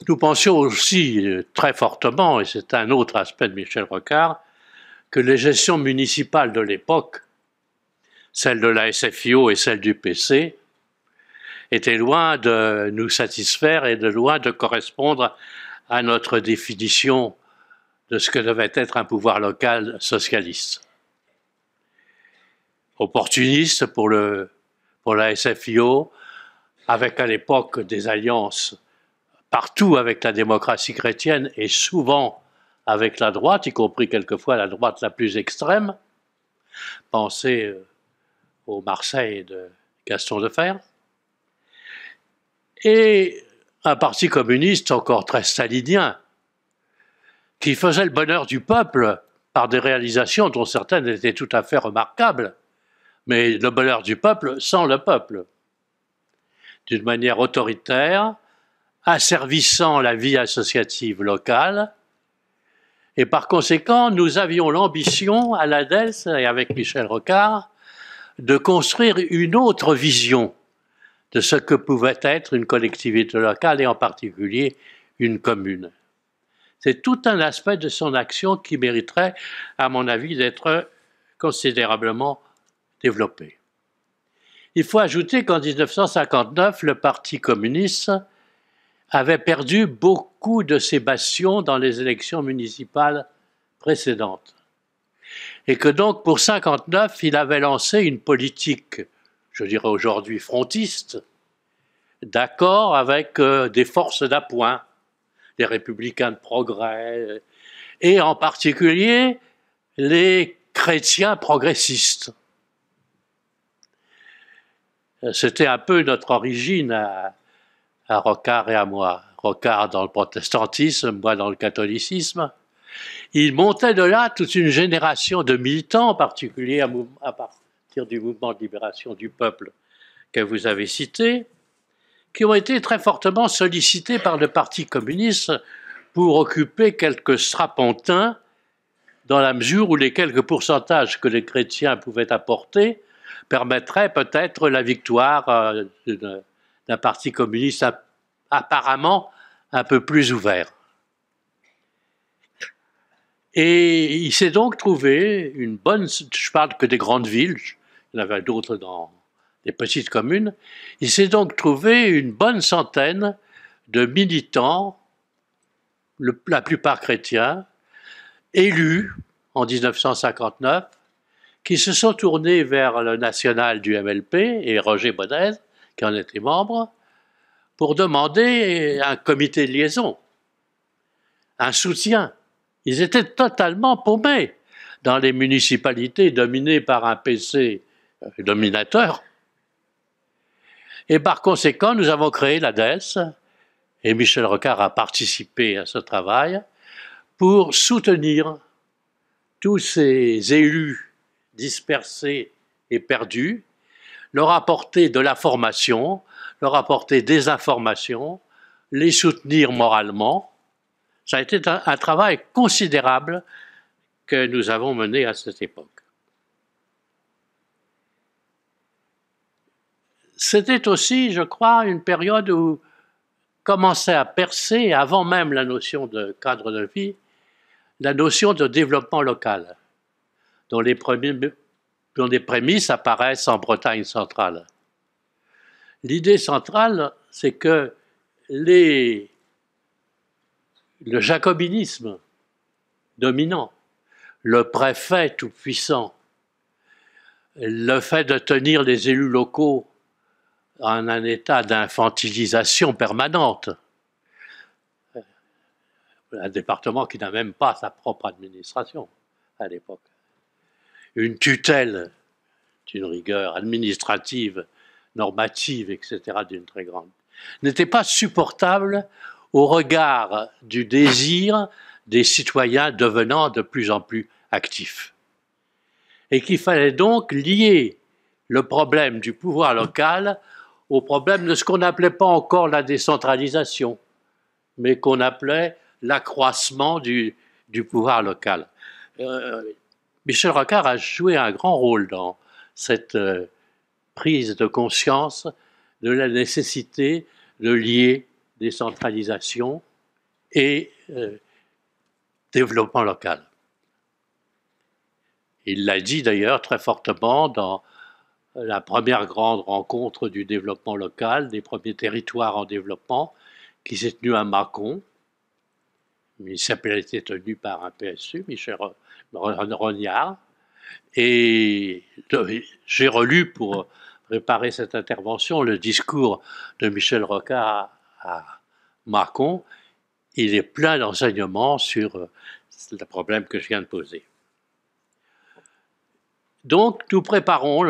Nous pensions aussi euh, très fortement, et c'est un autre aspect de Michel Rocard, que les gestions municipales de l'époque, celles de la SFIO et celles du PC, étaient loin de nous satisfaire et de loin de correspondre à notre définition de ce que devait être un pouvoir local socialiste. Opportuniste pour le la SFIO, avec à l'époque des alliances partout avec la démocratie chrétienne et souvent avec la droite, y compris quelquefois la droite la plus extrême. Pensez euh, au Marseille de Gaston Defer. Et un parti communiste encore très stalinien, qui faisait le bonheur du peuple par des réalisations dont certaines étaient tout à fait remarquables, mais le bonheur du peuple sans le peuple. D'une manière autoritaire, asservissant la vie associative locale, et par conséquent, nous avions l'ambition à l'ADES et avec Michel Rocard de construire une autre vision de ce que pouvait être une collectivité locale et en particulier une commune. C'est tout un aspect de son action qui mériterait, à mon avis, d'être considérablement développé. Il faut ajouter qu'en 1959, le Parti communiste avait perdu beaucoup de ses bastions dans les élections municipales précédentes. Et que donc, pour 1959, il avait lancé une politique, je dirais aujourd'hui frontiste, d'accord avec euh, des forces d'appoint, les républicains de progrès, et en particulier les chrétiens progressistes. Euh, c'était un peu notre origine à, Rocard et à moi. Rocard dans le protestantisme, moi dans le catholicisme. Il montait de là toute une génération de militants, en particulier à, partir du mouvement de libération du peuple que vous avez cité, qui ont été très fortement sollicités par le Parti communiste pour occuper quelques strapontins, dans la mesure où les quelques pourcentages que les chrétiens pouvaient apporter permettrait peut-être la victoire euh, d'un parti communiste apparemment un peu plus ouvert. Et il s'est donc trouvé une bonne, je parle que des grandes villes, il y en avait d'autres dans des petites communes, il s'est donc trouvé une bonne centaine de militants, la plupart chrétiens, élus en 1959 qui se sont tournés vers le national du MLP et Roger Bodez, qui en était membre, pour demander un comité de liaison, un soutien. Ils étaient totalement paumés dans les municipalités dominées par un PC dominateur. Et par conséquent, nous avons créé l'ADES, et Michel Rocard a participé à ce travail, pour soutenir tous ces élus dispersés et perdus, leur apporter de la formation, leur apporter des informations, les soutenir moralement. Ça a été un, un travail considérable que nous avons mené à cette époque. C'était aussi, je crois, une période où commençait à percer, avant même la notion de cadre de vie, la notion de développement local dont les, premiers, dont les prémices apparaissent en Bretagne centrale. L'idée centrale, c'est que le jacobinisme dominant, le préfet tout-puissant, le fait de tenir les élus locaux en un état d'infantilisation permanente, un département qui n'a même pas sa propre administration à l'époque une tutelle d'une rigueur administrative, normative, etc., d'une très grande, n'était pas supportable au regard du désir des citoyens devenant de plus en plus actifs. Et qu'il fallait donc lier le problème du pouvoir local au problème de ce qu'on n'appelait pas encore la décentralisation, mais qu'on appelait l'accroissement du, pouvoir local. Euh, Michel Rocard a joué un grand rôle dans cette euh, prise de conscience de la nécessité de lier décentralisation et euh, développement local. Il l'a dit d'ailleurs très fortement dans la première grande rencontre du développement local, des premiers territoires en développement, qui s'est tenue à Mâcon. Il s'appelait, tenu par un PSU, Michel Rognard. Et j'ai relu pour préparer cette intervention le discours de Michel Rocard à Marcon. Il est plein d'enseignements sur euh, le problème que je viens de poser. Donc, nous préparons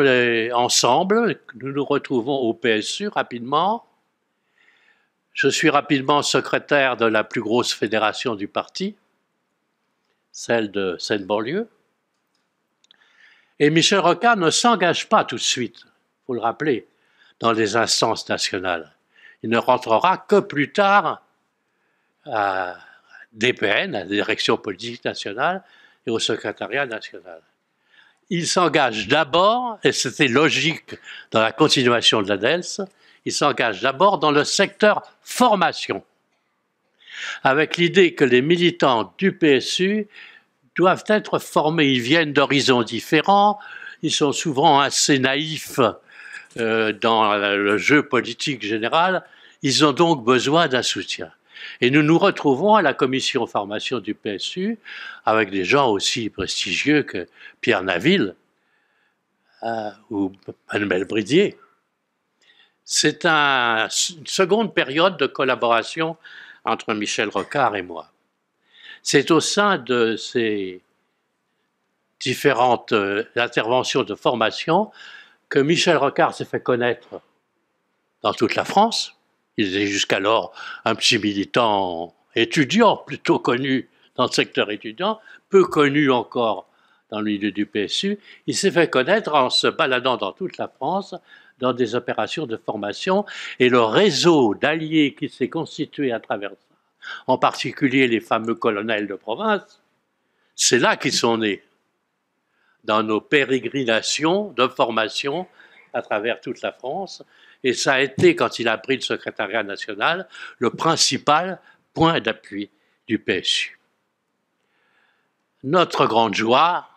ensemble, nous nous retrouvons au PSU rapidement. Je suis rapidement secrétaire de la plus grosse fédération du parti, celle de cette banlieue. Et Michel Rocard ne s'engage pas tout de suite, il faut le rappeler, dans les instances nationales. Il ne rentrera que plus tard à DPN, à la Direction politique nationale, et au secrétariat national. Il s'engage d'abord, et c'était logique dans la continuation de la DELS, il s'engage d'abord dans le secteur formation avec l'idée que les militants du PSU doivent être formés. Ils viennent d'horizons différents, ils sont souvent assez naïfs euh, dans le jeu politique général, ils ont donc besoin d'un soutien. Et nous nous retrouvons à la commission formation du PSU avec des gens aussi prestigieux que Pierre Naville euh, ou Manuel Bridier. C'est une seconde période de collaboration entre Michel Rocard et moi. C'est au sein de ces différentes euh, interventions de formation que Michel Rocard s'est fait connaître dans toute la France. Il était jusqu'alors un petit militant étudiant, plutôt connu dans le secteur étudiant, peu connu encore dans le milieu du PSU. Il s'est fait connaître en se baladant dans toute la France dans des opérations de formation et le réseau d'alliés qui s'est constitué à travers ça, en particulier les fameux colonels de province, c'est là qu'ils sont nés, dans nos pérégrinations de formation à travers toute la France. Et ça a été, quand il a pris le secrétariat national, le principal point d'appui du PSU. Notre grande joie,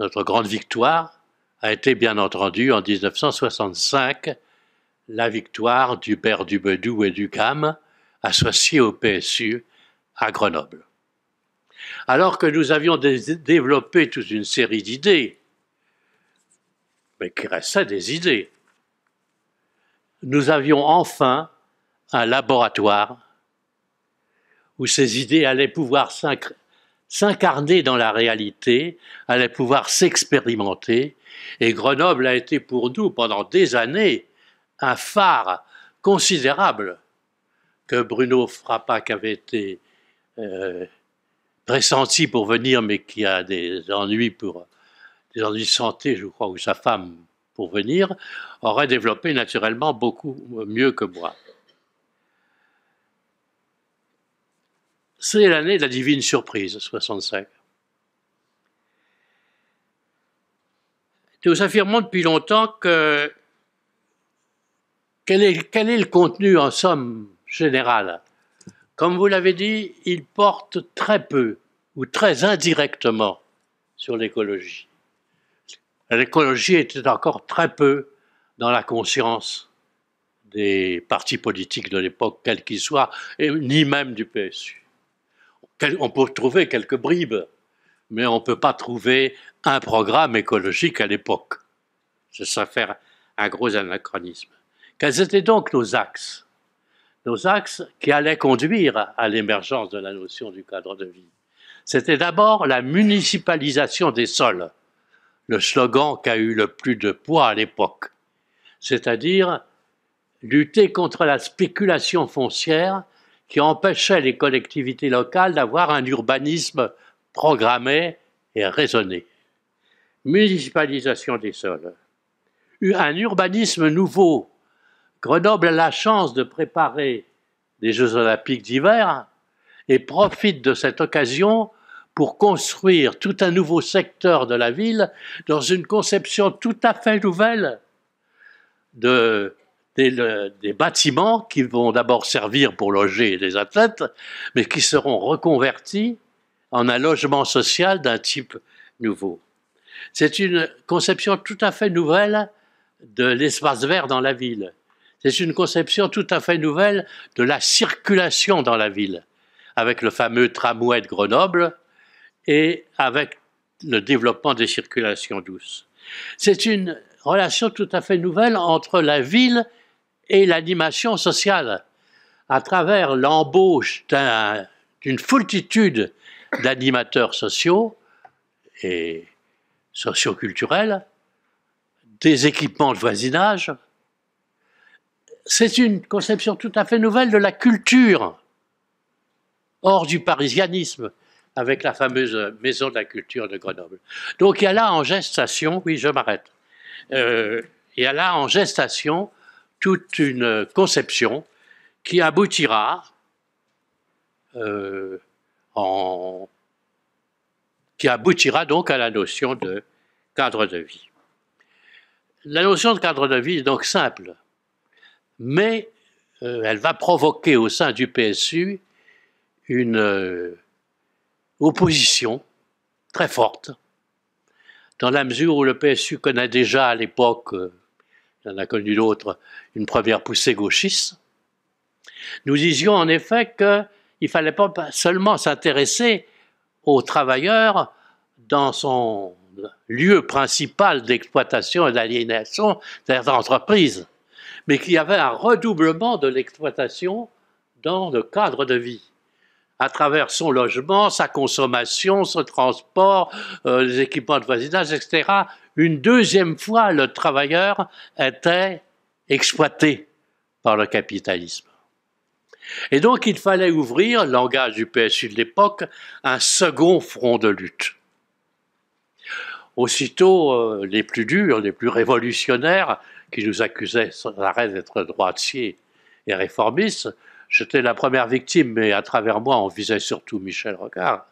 notre grande victoire, a été bien entendu en 1965 la victoire du père du Bedou et du gam associé au PSU, à Grenoble. Alors que nous avions développé toute une série d'idées, mais qui restaient des idées, nous avions enfin un laboratoire où ces idées allaient pouvoir s'incarner dans la réalité, allait pouvoir s'expérimenter. Et Grenoble a été pour nous, pendant des années, un phare considérable que Bruno Frappac avait été euh, pressenti pour venir, mais qui a des ennuis pour des ennuis de santé, je crois, ou sa femme pour venir, aurait développé naturellement beaucoup mieux que moi. C'est l'année de la divine surprise, 65. Nous affirmons depuis longtemps que quel est, le contenu en somme général Comme vous l'avez dit, il porte très peu ou très indirectement sur l'écologie. L'écologie était encore très peu dans la conscience des partis politiques de l'époque, quels qu'ils soient, ni même du PSU on peut trouver quelques bribes, mais on ne peut pas trouver un programme écologique à l'époque. Ce ça faire un gros anachronisme. Quels étaient donc nos axes Nos axes qui allaient conduire à l'émergence de la notion du cadre de vie. C'était d'abord la municipalisation des sols, le slogan qui a eu le plus de poids à l'époque, c'est-à-dire lutter contre la spéculation foncière qui empêchait les collectivités locales d'avoir un urbanisme programmé et raisonné. Municipalisation des sols. Un urbanisme nouveau. Grenoble a la chance de préparer des Jeux olympiques d'hiver et profite de cette occasion pour construire tout un nouveau secteur de la ville dans une conception tout à fait nouvelle de des, bâtiments qui vont d'abord servir pour loger les athlètes, mais qui seront reconvertis en un logement social d'un type nouveau. C'est une conception tout à fait nouvelle de l'espace vert dans la ville. C'est une conception tout à fait nouvelle de la circulation dans la ville, avec le fameux tramway de Grenoble et avec le développement des circulations douces. C'est une relation tout à fait nouvelle entre la ville et l'animation sociale. À travers l'embauche d'une foultitude d'animateurs sociaux et socioculturels, des équipements de voisinage, c'est une conception tout à fait nouvelle de la culture, hors du parisianisme, avec la fameuse maison de la culture de Grenoble. Donc il y a là en gestation, oui je m'arrête, euh, il y a là en gestation toute une conception qui aboutira euh, en, qui aboutira donc à la notion de cadre de vie. La notion de cadre de vie est donc simple, mais euh, elle va provoquer au sein du PSU une euh, opposition très forte, dans la mesure où le PSU connaît déjà à l'époque en a connu d'autres, une première poussée gauchiste. Nous disions en effet qu'il ne fallait pas seulement s'intéresser aux travailleurs dans son lieu principal d'exploitation et d'aliénation, c'est-à-dire mais qu'il y avait un redoublement de l'exploitation dans le cadre de vie, à travers son logement, sa consommation, son transport, euh, les équipements de voisinage, etc. Une deuxième fois, le travailleur était exploité par le capitalisme. Et donc, il fallait ouvrir, langage du PSU de l'époque, un second front de lutte. Aussitôt, euh, les plus durs, les plus révolutionnaires, qui nous accusaient sans arrêt d'être droitiers et réformistes, j'étais la première victime, mais à travers moi, on visait surtout Michel Rocard.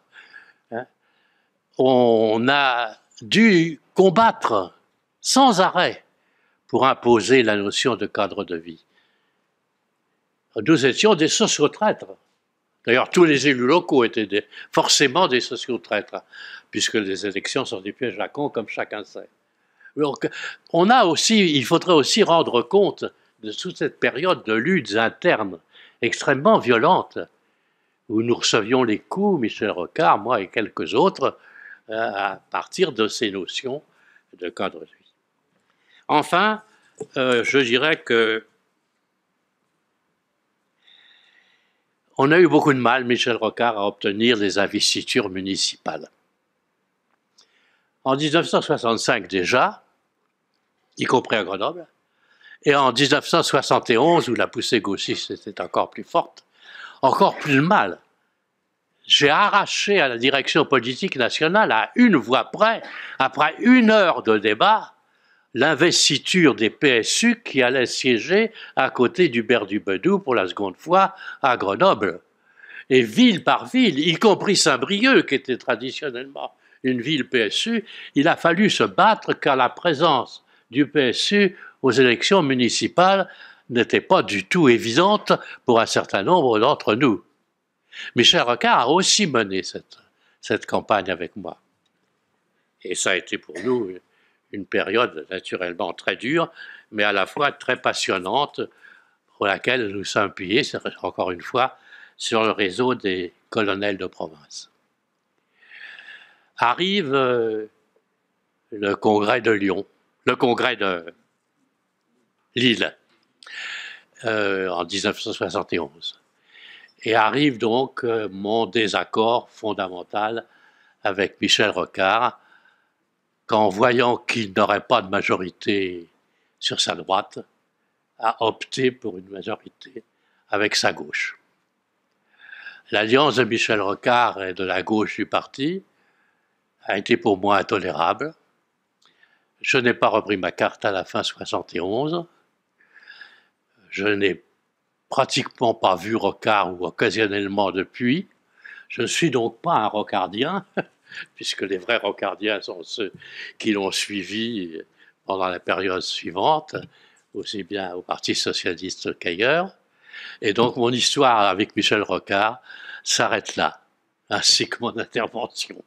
Hein, on a dû combattre sans arrêt pour imposer la notion de cadre de vie. Nous étions des sociotraîtres. D'ailleurs, tous les élus locaux étaient forcément des sociotraîtres, puisque les élections sont des pièges à con, comme chacun sait. Donc, on a aussi, il faudrait aussi rendre compte de toute cette période de luttes internes extrêmement violentes, où nous recevions les coups, Michel Rocard, moi et quelques autres, euh, à partir de ces notions de cadre de vie. Enfin, euh, je dirais que on a eu beaucoup de mal, Michel Rocard, à obtenir les investitures municipales. En 1965 déjà, y compris à Grenoble, et en 1971, où la poussée gauchiste était encore plus forte, encore plus de mal j'ai arraché à la direction politique nationale, à une voix près, après une heure de débat, l'investiture des PSU qui allaient siéger à côté du Baird-du-Bedou pour la seconde fois à Grenoble. Et ville par ville, y compris Saint-Brieuc, qui était traditionnellement une ville PSU, il a fallu se battre car la présence du PSU aux élections municipales n'était pas du tout évidente pour un certain nombre d'entre nous. Michel Rocard a aussi mené cette, campagne avec moi. Et ça a été pour nous une période naturellement très dure, mais à la fois très passionnante, pour laquelle nous sommes appuyés, encore une fois, sur le réseau des colonels de province. Arrive euh, le congrès de Lyon, le congrès de Lille, euh, en 1971. Et arrive donc euh, mon désaccord fondamental avec Michel Rocard, qu'en voyant qu'il n'aurait pas de majorité sur sa droite, a opté pour une majorité avec sa gauche. L'alliance de Michel Rocard et de la gauche du parti a été pour moi intolérable. Je n'ai pas repris ma carte à la fin 71. Je n'ai pratiquement pas vu Rocard ou occasionnellement depuis. Je ne suis donc pas un rocardien, (laughs) puisque les vrais rocardiens sont ceux qui l'ont suivi pendant la période suivante, aussi bien au Parti socialiste qu'ailleurs. Et donc mon histoire avec Michel Rocard s'arrête là, ainsi que mon (laughs) intervention.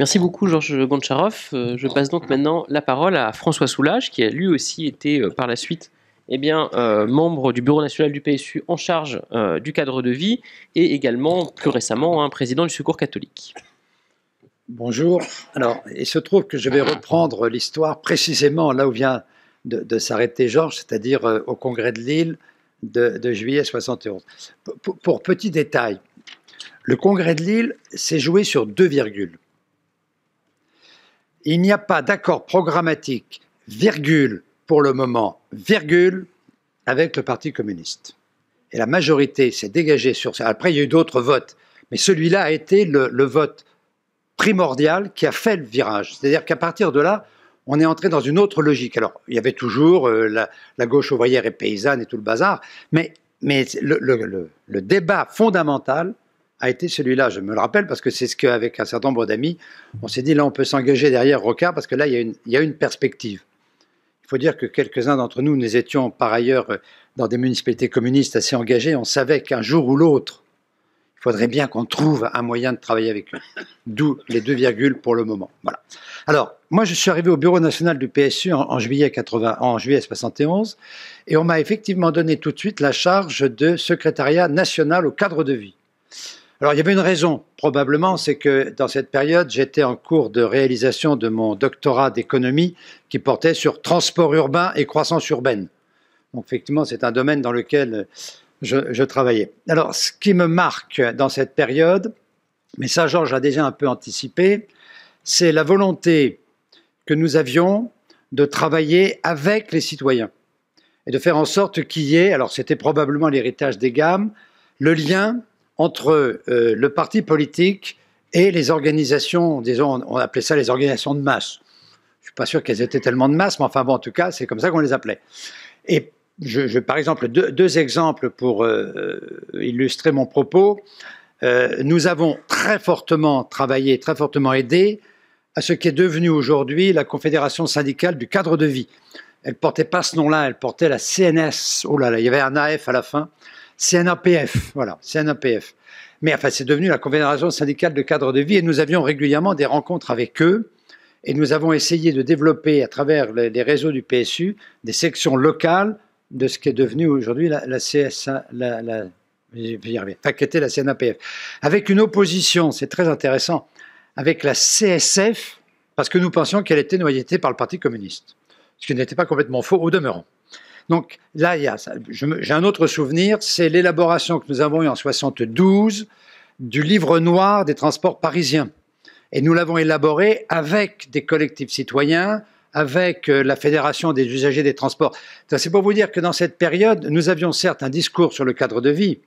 Merci beaucoup Georges Gontcharov. Euh, je passe donc maintenant la parole à François Soulage, qui a lui aussi été euh, par la suite eh bien, euh, membre du Bureau national du PSU en charge du cadre de vie et également plus récemment président du Secours catholique. Bonjour. Alors, il se trouve que je vais reprendre l'histoire précisément là où vient de, s'arrêter Georges, c'est-à-dire au Congrès de Lille de, juillet 71. pour petit détail, le Congrès de Lille s'est joué sur deux virgules il n'y a pas d'accord programmatique, virgule, pour le moment, virgule, avec le Parti communiste. Et la majorité s'est dégagée sur ça. Après, il y a eu d'autres votes, mais celui-là a été le, vote primordial qui a fait le virage. C'est-à-dire qu'à partir de là, on est entré dans une autre logique. Alors, il y avait toujours euh, la, gauche ouvrière et paysanne et tout le bazar, mais, le débat fondamental, a été celui-là. Je me le rappelle parce que c'est ce qu'avec un certain nombre d'amis, on s'est dit là, on peut s'engager derrière Rocard parce que là, il y a une, perspective. Il faut dire que quelques-uns d'entre nous, nous étions par ailleurs euh, dans des municipalités communistes assez engagées. On savait qu'un jour ou l'autre, il faudrait bien qu'on trouve un moyen de travailler avec eux. D'où les deux virgules pour le moment. Voilà. Alors, moi, je suis arrivé au bureau national du PSU en, juillet 80, en juillet 71, et on m'a effectivement donné tout de suite la charge de secrétariat national au cadre de vie. Alors il y avait une raison, probablement, c'est que dans cette période, j'étais en cours de réalisation de mon doctorat d'économie qui portait sur transport urbain et croissance urbaine. Donc effectivement, c'est un domaine dans lequel je, travaillais. Alors ce qui me marque dans cette période, mais ça Georges l'a déjà un peu anticipé, c'est la volonté que nous avions de travailler avec les citoyens et de faire en sorte qu'il y ait, alors c'était probablement l'héritage des gammes, le lien entre euh, le parti politique et les organisations, disons, on appelait ça les organisations de masse. Je ne suis pas sûr qu'elles étaient tellement de masse, mais enfin bon, en tout cas, c'est comme ça qu'on les appelait. Et je, par exemple, deux, exemples pour euh, euh, illustrer mon propos. nous avons très fortement travaillé, très fortement aidé à ce qui est devenu aujourd'hui la Confédération syndicale du cadre de vie. Elle portait pas ce nom-là, elle portait la CNS. Oh là là, il y avait un AF à la fin. C'est voilà, c'est un APF. Mais enfin, c'est devenu la Confédération syndicale de cadres de vie et nous avions régulièrement des rencontres avec eux et nous avons essayé de développer à travers les réseaux du PSU des sections locales de ce qui est devenu aujourd'hui la, la, CSA, la, la, enfin, la CNAPF. Avec une opposition, c'est très intéressant, avec la CSF, parce que nous pensions qu'elle était noyée par le Parti communiste, ce qui n'était pas complètement faux au demeurant. Donc là, j'ai un autre souvenir, c'est l'élaboration que nous avons eue en 72 du livre noir des transports parisiens. Et nous l'avons élaboré avec des collectifs citoyens, avec euh, la Fédération des usagers des transports. C'est pour vous dire que dans cette période, nous avions certes un discours sur le cadre de vie,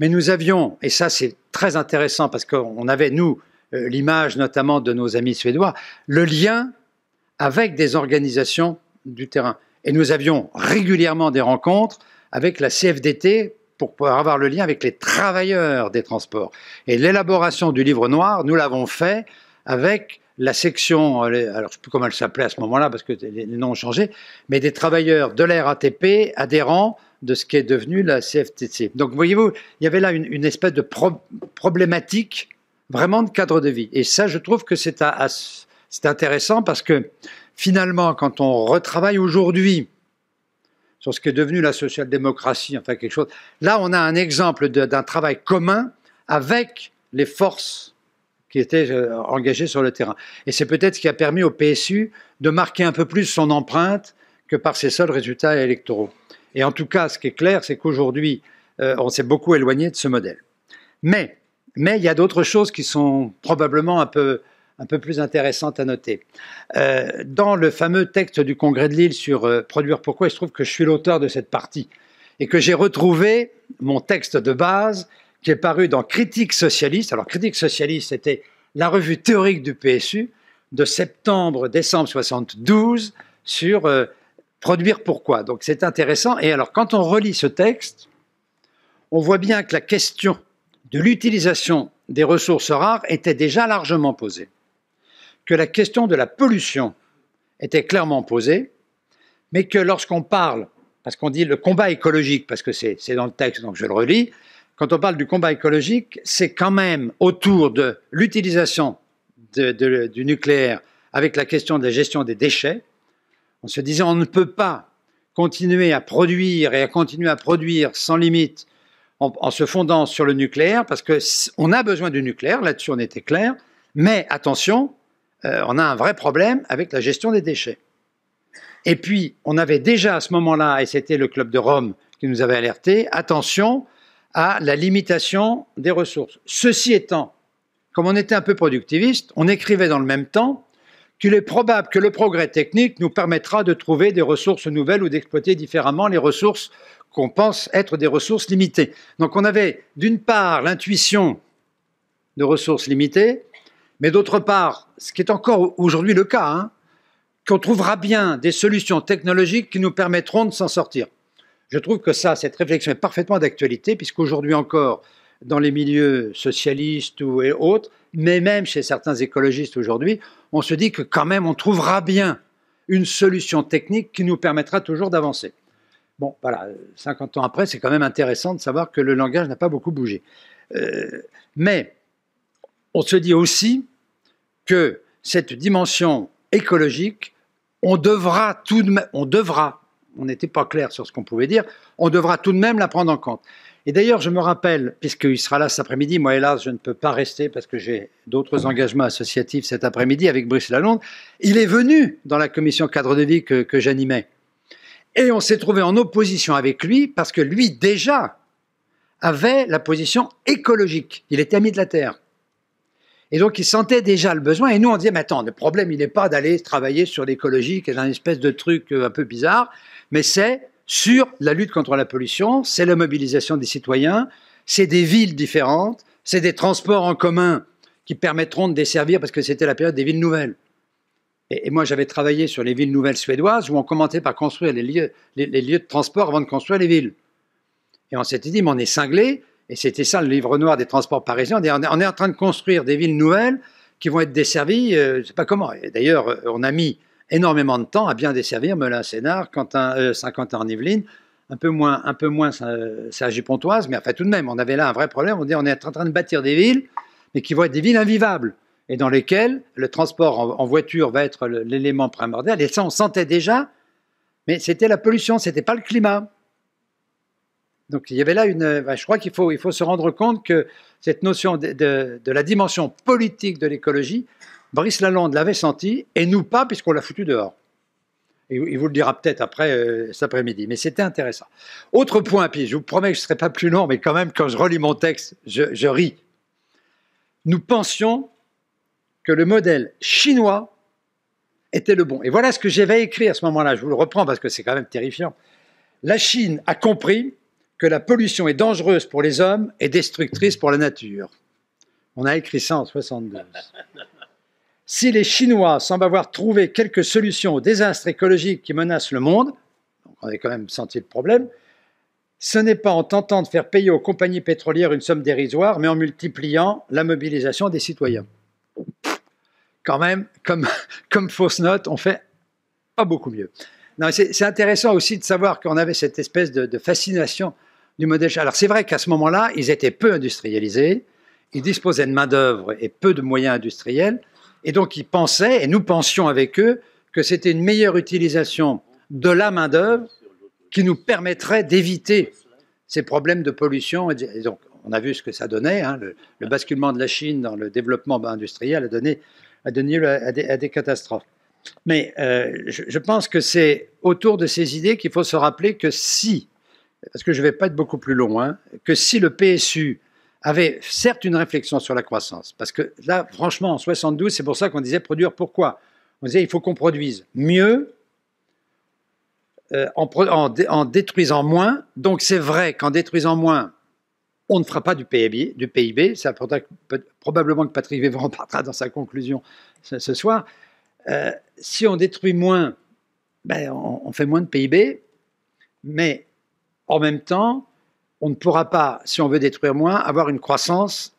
mais nous avions, et ça c'est très intéressant parce qu'on avait, nous, euh, l'image notamment de nos amis suédois, le lien avec des organisations du terrain. Et nous avions régulièrement des rencontres avec la CFDT pour pouvoir avoir le lien avec les travailleurs des transports. Et l'élaboration du livre noir, nous l'avons fait avec la section, euh, alors je ne sais plus comment elle s'appelait à ce moment-là parce que les noms ont changé, mais des travailleurs de la RATP adhérents de ce qui est devenu la CFTC. Donc voyez-vous, il y avait là une, espèce de problématique vraiment de cadre de vie. Et ça, je trouve que c'est intéressant parce que finalement, quand on retravaille aujourd'hui sur ce qui est devenu la social-démocratie, enfin quelque chose, là on a un exemple d'un travail commun avec les forces qui étaient euh, engagées sur le terrain. Et c'est peut-être ce qui a permis au PSU de marquer un peu plus son empreinte que par ses seuls résultats électoraux. Et en tout cas, ce qui est clair, c'est qu'aujourd'hui, euh, on s'est beaucoup éloigné de ce modèle. Mais, mais il y a d'autres choses qui sont probablement un peu un peu plus intéressante à noter. Euh, dans le fameux texte du Congrès de Lille sur euh, Produire pourquoi, il se trouve que je suis l'auteur de cette partie et que j'ai retrouvé mon texte de base qui est paru dans Critique socialiste. Alors, Critique socialiste, c'était la revue théorique du PSU de septembre-décembre 72 sur euh, Produire pourquoi. Donc, c'est intéressant. Et alors, quand on relit ce texte, on voit bien que la question de l'utilisation des ressources rares était déjà largement posée que la question de la pollution était clairement posée, mais que lorsqu'on parle, parce qu'on dit le combat écologique, parce que c'est dans le texte, donc je le relis, quand on parle du combat écologique, c'est quand même autour de l'utilisation du nucléaire avec la question de la gestion des déchets, en se disant on ne peut pas continuer à produire et à continuer à produire sans limite en, en se fondant sur le nucléaire, parce qu'on a besoin du nucléaire, là-dessus on était clair, mais attention, euh, on a un vrai problème avec la gestion des déchets. Et puis, on avait déjà à ce moment-là, et c'était le Club de Rome qui nous avait alerté, attention à la limitation des ressources. Ceci étant, comme on était un peu productiviste, on écrivait dans le même temps qu'il est probable que le progrès technique nous permettra de trouver des ressources nouvelles ou d'exploiter différemment les ressources qu'on pense être des ressources limitées. Donc on avait d'une part l'intuition de ressources limitées, mais d'autre part, ce qui est encore aujourd'hui le cas, hein, qu'on trouvera bien des solutions technologiques qui nous permettront de s'en sortir. Je trouve que ça, cette réflexion est parfaitement d'actualité, puisqu'aujourd'hui encore, dans les milieux socialistes ou et autres, mais même chez certains écologistes aujourd'hui, on se dit que quand même on trouvera bien une solution technique qui nous permettra toujours d'avancer. Bon, voilà, 50 ans après, c'est quand même intéressant de savoir que le langage n'a pas beaucoup bougé. Euh, mais on se dit aussi que cette dimension écologique, on devra tout de même, on devra, on n'était pas clair sur ce qu'on pouvait dire, on devra tout de même la prendre en compte. Et d'ailleurs, je me rappelle, puisqu'il sera là cet après-midi, moi hélas, je ne peux pas rester parce que j'ai d'autres engagements associatifs cet après-midi avec Bruce Lalonde, il est venu dans la commission cadre de vie que j'animais. Et on s'est trouvé en opposition avec lui parce que lui déjà avait la position écologique. Il était ami de la Terre. Et donc, ils sentaient déjà le besoin. Et nous, on disait, mais attends, le problème, il n'est pas d'aller travailler sur l'écologie, qui est un espèce de truc euh, un peu bizarre, mais c'est sur la lutte contre la pollution, c'est la mobilisation des citoyens, c'est des villes différentes, c'est des transports en commun qui permettront de desservir, parce que c'était la période des villes nouvelles. Et, moi, j'avais travaillé sur les villes nouvelles suédoises, où on commençait par construire les lieux, lieux de transport avant de construire les villes. Et on s'était dit, mais on est cinglés ». Et c'était ça le livre noir des transports parisiens. On est, en train de construire des villes nouvelles qui vont être desservies, euh, je ne sais pas comment. d'ailleurs, euh, on a mis énormément de temps à bien desservir Melun-Sénard, euh, Saint-Quentin-en-Yvelines, un peu moins, un pontoise mais enfin tout de même, on avait là un vrai problème. On dit on est en train de bâtir des villes, mais qui vont être des villes invivables et dans lesquelles le transport en, voiture va être l'élément primordial. Et ça, on sentait déjà, mais c'était la pollution, ce c'était pas le climat. Donc il y avait là une. Bah, je crois qu'il faut, il faut se rendre compte que cette notion de, la dimension politique de l'écologie, Brice Lalonde l'avait senti et nous pas, puisqu'on l'a foutu dehors. il vous le dira peut-être après euh, cet après-midi, mais c'était intéressant. Autre point, puis je vous promets que je ne serai pas plus long, mais quand même, quand je relis mon texte, je, je ris. Nous pensions que le modèle chinois était le bon. Et voilà ce que j'avais écrit à ce moment-là. Je vous le reprends parce que c'est quand même terrifiant. La Chine a compris que la pollution est dangereuse pour les hommes et destructrice pour la nature. On a écrit ça en 72. Si les Chinois semblent avoir trouvé quelques solutions aux désastres écologiques qui menacent le monde, on a quand même senti le problème, ce n'est pas en tentant de faire payer aux compagnies pétrolières une somme dérisoire, mais en multipliant la mobilisation des citoyens. Quand même, comme, (laughs) comme fausse note, on fait pas beaucoup mieux. C'est intéressant aussi de savoir qu'on avait cette espèce de fascination alors c'est vrai qu'à ce moment-là, ils étaient peu industrialisés, ils disposaient de main-d'œuvre et peu de moyens industriels, et donc ils pensaient, et nous pensions avec eux, que c'était une meilleure utilisation de la main-d'œuvre qui nous permettrait d'éviter ces problèmes de pollution. Et donc, on a vu ce que ça donnait. Hein, le, basculement de la Chine dans le développement industriel a donné, lieu à des, catastrophes. Mais euh, je, pense que c'est autour de ces idées qu'il faut se rappeler que si parce que je ne vais pas être beaucoup plus loin, que si le PSU avait certes une réflexion sur la croissance, parce que là, franchement, en 72, c'est pour ça qu'on disait produire. Pourquoi On disait il faut qu'on produise mieux euh, en, en, en, détruisant moins. Donc c'est vrai qu'en détruisant moins, on ne fera pas du PIB. Du PIB. Ça, probablement que Patrick Véron partira dans sa conclusion ce, soir. Euh, si on détruit moins, ben, on, on fait moins de PIB, mais en même temps, on ne pourra pas, si on veut détruire moins, avoir une croissance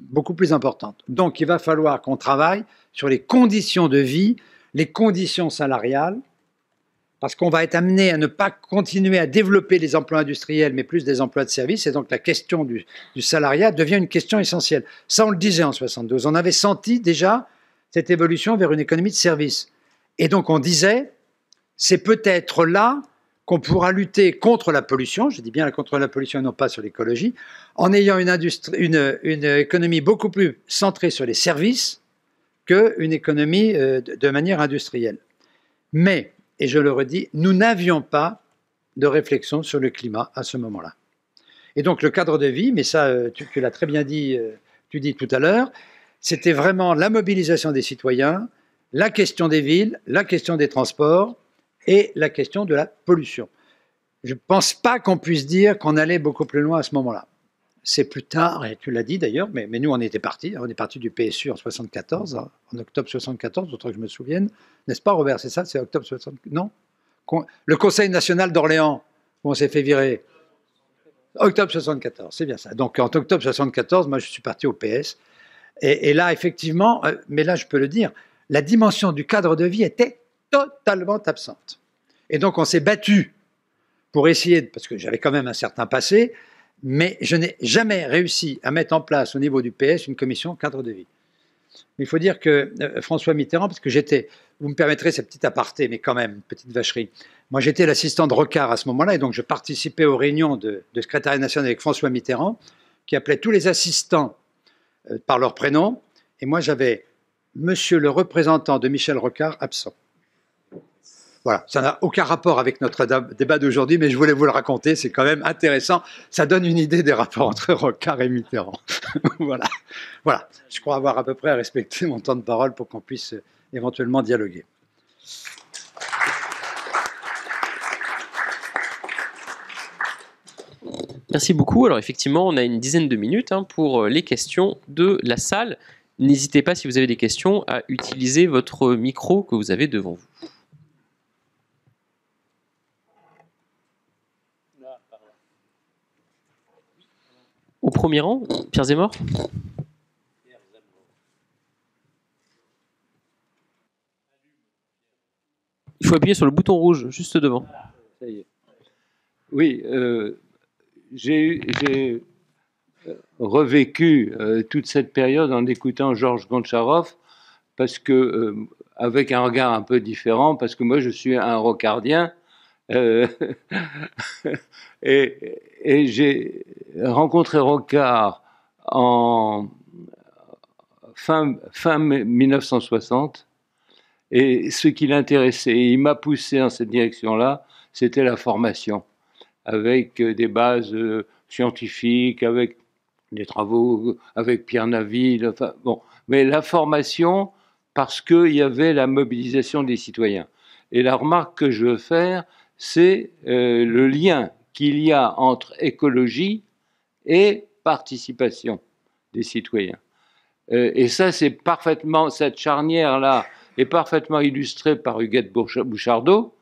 beaucoup plus importante. Donc il va falloir qu'on travaille sur les conditions de vie, les conditions salariales, parce qu'on va être amené à ne pas continuer à développer les emplois industriels, mais plus des emplois de service, et donc la question du, salariat devient une question essentielle. Ça, on le disait en 72. On avait senti déjà cette évolution vers une économie de service. Et donc on disait, c'est peut-être là qu'on pourra lutter contre la pollution, je dis bien contre la pollution et non pas sur l'écologie, en ayant une, industrie, une, économie beaucoup plus centrée sur les services qu'une économie euh, de manière industrielle. Mais, et je le redis, nous n'avions pas de réflexion sur le climat à ce moment-là. Et donc le cadre de vie, mais ça euh, tu, l'as très bien dit, euh, tu dis tout à l'heure, c'était vraiment la mobilisation des citoyens, la question des villes, la question des transports, et la question de la pollution. Je ne pense pas qu'on puisse dire qu'on allait beaucoup plus loin à ce moment-là. C'est plus tard, et tu l'as dit d'ailleurs, mais, mais, nous on était partis, on est parti du PSU en 74, en octobre 74, autant que je me souvienne, n'est-ce pas Robert, c'est ça, c'est octobre 74, non Le Conseil national d'Orléans, où on s'est fait virer, octobre 74, c'est bien ça. Donc en octobre 74, moi je suis parti au PS, et là effectivement, euh, mais là je peux le dire, la dimension du cadre de vie était totalement absente. Et donc on s'est battu pour essayer, parce que j'avais quand même un certain passé, mais je n'ai jamais réussi à mettre en place au niveau du PS une commission cadre de vie. Il faut dire que euh, François Mitterrand, parce que j'étais, vous me permettrez cette petite aparté, mais quand même, petite vacherie. Moi, j'étais l'assistant de Rocard à ce moment-là, et donc je participais aux réunions de, secrétariat national avec François Mitterrand, qui appelait tous les assistants euh, par leur prénom, et moi j'avais Monsieur le représentant de Michel Rocard absent. Voilà, ça n'a aucun rapport avec notre débat d'aujourd'hui, mais je voulais vous le raconter, c'est quand même intéressant. Ça donne une idée des rapports entre (laughs) Rocard et Mitterrand. (laughs) voilà. je crois avoir à peu près respecté mon temps de parole pour qu'on puisse euh, éventuellement dialoguer. Merci beaucoup. Alors effectivement, on a une dizaine de minutes hein, pour euh, les questions de la salle. N'hésitez pas, si vous avez des questions, à utiliser votre micro que vous avez devant vous. premier rang, Pierre Zemmour Il faut appuyer sur le bouton rouge, juste devant. Oui, euh, j'ai euh, revécu euh, toute cette période en écoutant Georges Goncharov, parce que, avec un regard un peu différent, parce que moi je suis un rocardien. (laughs) et, et j'ai rencontré Rocard en fin, fin 1960. Et ce qui l'intéressait, et il m'a poussé dans cette direction-là, c'était la formation, avec des bases euh, scientifiques, avec des travaux avec Pierre Naville, bon. Mais la formation, parce qu'il y avait la mobilisation des citoyens. Et la remarque que je veux faire, c'est euh, le lien qu'il y a entre écologie et participation des citoyens. Euh, et ça, c'est parfaitement, cette charnière-là est parfaitement illustrée par Huguette Bouchardot,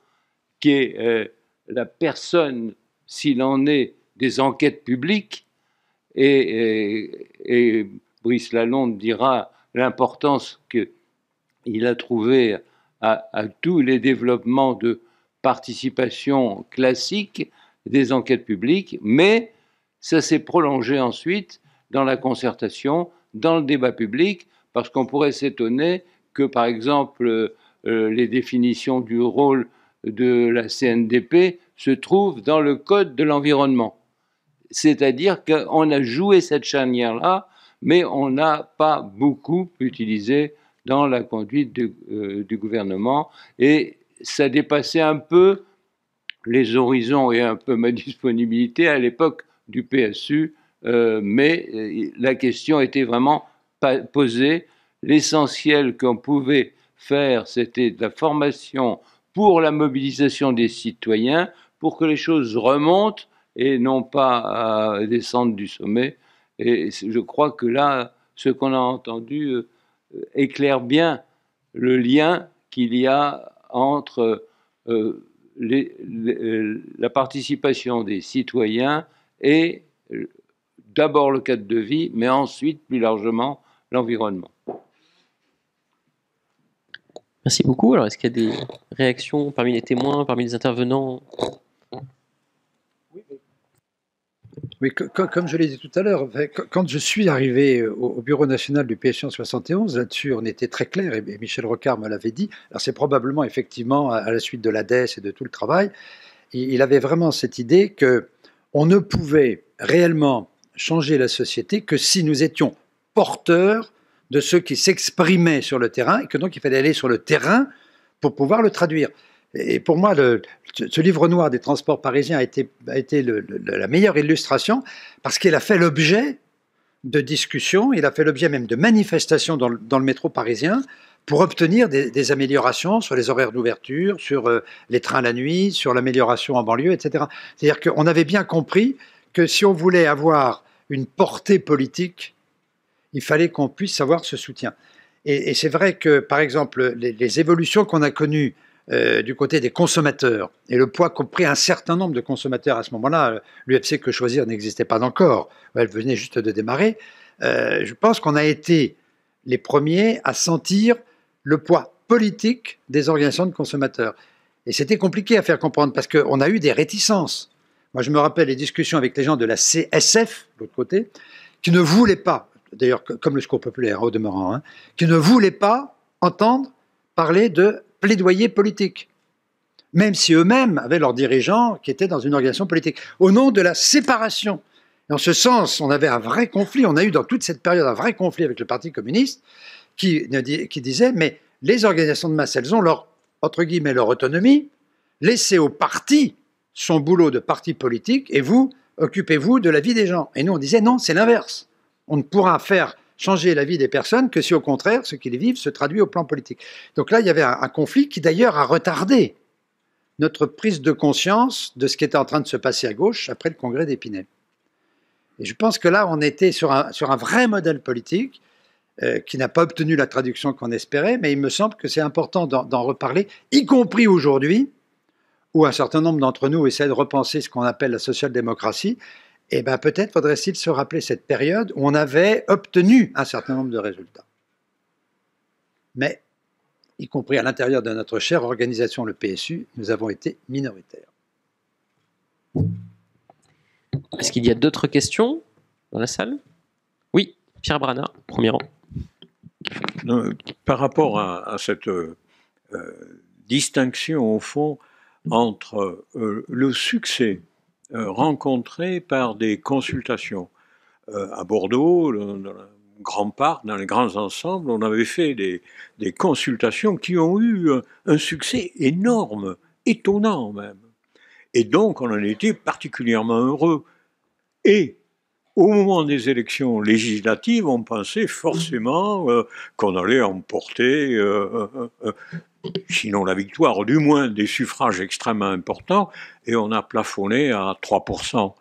qui est euh, la personne, s'il en est, des enquêtes publiques. Et, euh, Brice Lalonde dira l'importance qu'il a trouvée à, à, tous les développements de participation classique des enquêtes publiques, mais ça s'est prolongé ensuite dans la concertation, dans le débat public, parce qu'on pourrait s'étonner que, par exemple, euh, euh, les définitions du rôle de la CNDP se trouvent dans le Code de l'environnement. C'est-à-dire qu'on a joué cette charnière-là, mais on n'a pas beaucoup utilisé dans la conduite euh, du gouvernement, et ça dépassait un peu les horizons et un peu ma disponibilité à l'époque du PSU, euh, mais euh, la question était vraiment posée. L'essentiel qu'on pouvait faire, c'était de la formation pour la mobilisation des citoyens, pour que les choses remontent et non pas à descendre du sommet. Et je crois que là, ce qu'on a entendu euh, éclaire bien le lien qu'il y a entre les, euh, la participation des citoyens et euh, d'abord le cadre de vie, mais ensuite, plus largement, l'environnement. Merci beaucoup. Alors, est-ce qu'il y a des réactions parmi les témoins, parmi les intervenants Mais comme je l'ai dit tout à l'heure, quand je suis arrivé euh, au bureau national du PS 71, là-dessus on était très clair, et Michel Rocard me l'avait dit, alors c'est probablement effectivement à la suite de la et de tout le travail, il avait vraiment cette idée que on ne pouvait réellement changer la société que si nous étions porteurs de ce qui s'exprimait sur le terrain, et que donc il fallait aller sur le terrain pour pouvoir le traduire. Et pour moi, le, ce livre noir des transports parisiens a été, a été la meilleure illustration parce qu'il a fait l'objet de discussions, il a fait l'objet même de manifestations dans, dans le, métro parisien pour obtenir des, améliorations sur les horaires d'ouverture, sur euh, les trains la nuit, sur l'amélioration en banlieue, etc. C'est-à-dire qu'on avait bien compris que si on voulait avoir une portée politique, il fallait qu'on puisse avoir ce soutien. Et, c'est vrai que, par exemple, les évolutions qu'on a connues euh, du côté des consommateurs et le poids qu'ont pris un certain nombre de consommateurs à ce moment-là, euh, l'UFC que choisir n'existait pas encore, elle venait juste de démarrer, euh, je pense qu'on a été les premiers à sentir le poids politique des organisations de consommateurs. Et c'était compliqué à faire comprendre parce qu'on a eu des réticences. Moi, je me rappelle les discussions avec les gens de la CSF, de l'autre côté, qui ne voulaient pas, d'ailleurs comme le Secours populaire au demeurant, hein, qui ne voulaient pas entendre parler de plaidoyer politique, même si eux-mêmes avaient leurs dirigeants qui étaient dans une organisation politique, au nom de la séparation. Et en ce sens, on avait un vrai conflit, on a eu dans toute cette période un vrai conflit avec le Parti communiste qui, qui disait, mais les organisations de masse, elles ont leur, entre guillemets, leur autonomie, laissez au parti son boulot de parti politique et vous, occupez-vous de la vie des gens. Et nous, on disait, non, c'est l'inverse. On ne pourra faire changer la vie des personnes que si au contraire ce qu'ils vivent se traduit au plan politique. Donc là, il y avait un, conflit qui d'ailleurs a retardé notre prise de conscience de ce qui était en train de se passer à gauche après le congrès d'Épinay. Et je pense que là, on était sur un, sur un vrai modèle politique euh, qui n'a pas obtenu la traduction qu'on espérait, mais il me semble que c'est important d'en reparler, y compris aujourd'hui, où un certain nombre d'entre nous essaient de repenser ce qu'on appelle la social-démocratie, eh bien, peut-être faudrait-il se rappeler cette période où on avait obtenu un certain nombre de résultats. Mais, y compris à l'intérieur de notre chère organisation, le PSU, nous avons été minoritaires. Est-ce qu'il y a d'autres questions dans la salle Oui, Pierre Brana, premier rang. par rapport à, cette euh, euh, distinction, au fond, entre euh, le succès euh, rencontrés par des consultations. Euh, à Bordeaux, dans la grand parc, dans les grands ensembles, on avait fait des, consultations qui ont eu euh, un, succès énorme, étonnant même. Et donc, on en était particulièrement heureux. Et au moment des élections législatives, on pensait forcément qu'on allait emporter sinon la victoire, du moins des suffrages extrêmement importants, et on a plafonné à 3%.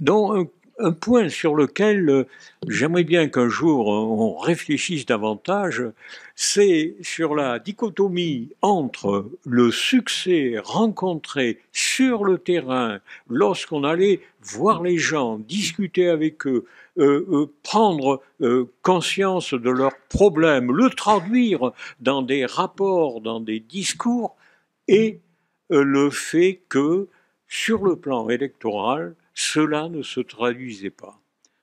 Donc un point sur lequel euh, j'aimerais bien qu'un jour euh, on réfléchisse davantage, c'est sur la dichotomie entre le succès rencontré sur le terrain lorsqu'on allait voir les gens, discuter avec eux, euh, prendre conscience de leurs problèmes, le traduire dans des rapports, dans des discours, et le fait que sur le plan électoral, cela ne se traduisait pas.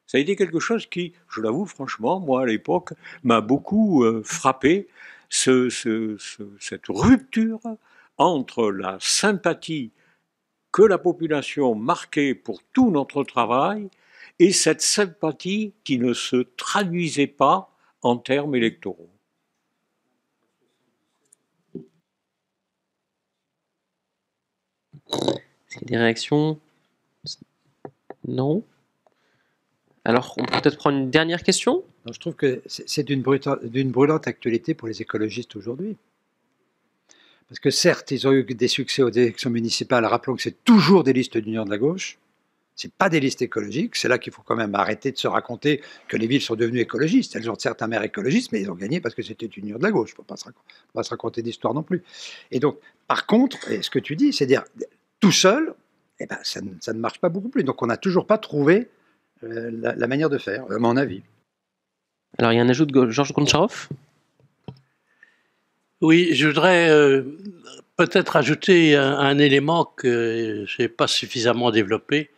Ça a été quelque chose qui, je l'avoue franchement, moi à l'époque, m'a beaucoup euh, frappé, cette rupture entre la sympathie que la population marquait pour tout notre travail et cette sympathie qui ne se traduisait pas en termes électoraux. C'est des réactions non. Alors, on peut peut-être prendre une dernière question Je trouve que c'est d'une brûlante actualité pour les écologistes aujourd'hui. Parce que certes, ils ont eu des succès aux élections municipales. Rappelons que c'est toujours des listes d'union de la gauche. Ce n'est pas des listes écologiques. C'est là qu'il faut quand même arrêter de se raconter que les villes sont devenues écologistes. Elles ont certains maires écologistes, mais ils ont gagné parce que c'était une union de la gauche. Il ne faut pas se raconter d'histoire non plus. Et donc, par contre, ce que tu dis, c'est à dire tout seul, eh ben, ça, ne, marche pas beaucoup plus. Donc on n'a toujours pas trouvé euh, la, manière de faire, à mon avis. Alors il y a un ajout de Georges Goncharov Oui, je voudrais euh, peut-être ajouter un, un, élément que je n'ai pas suffisamment développé.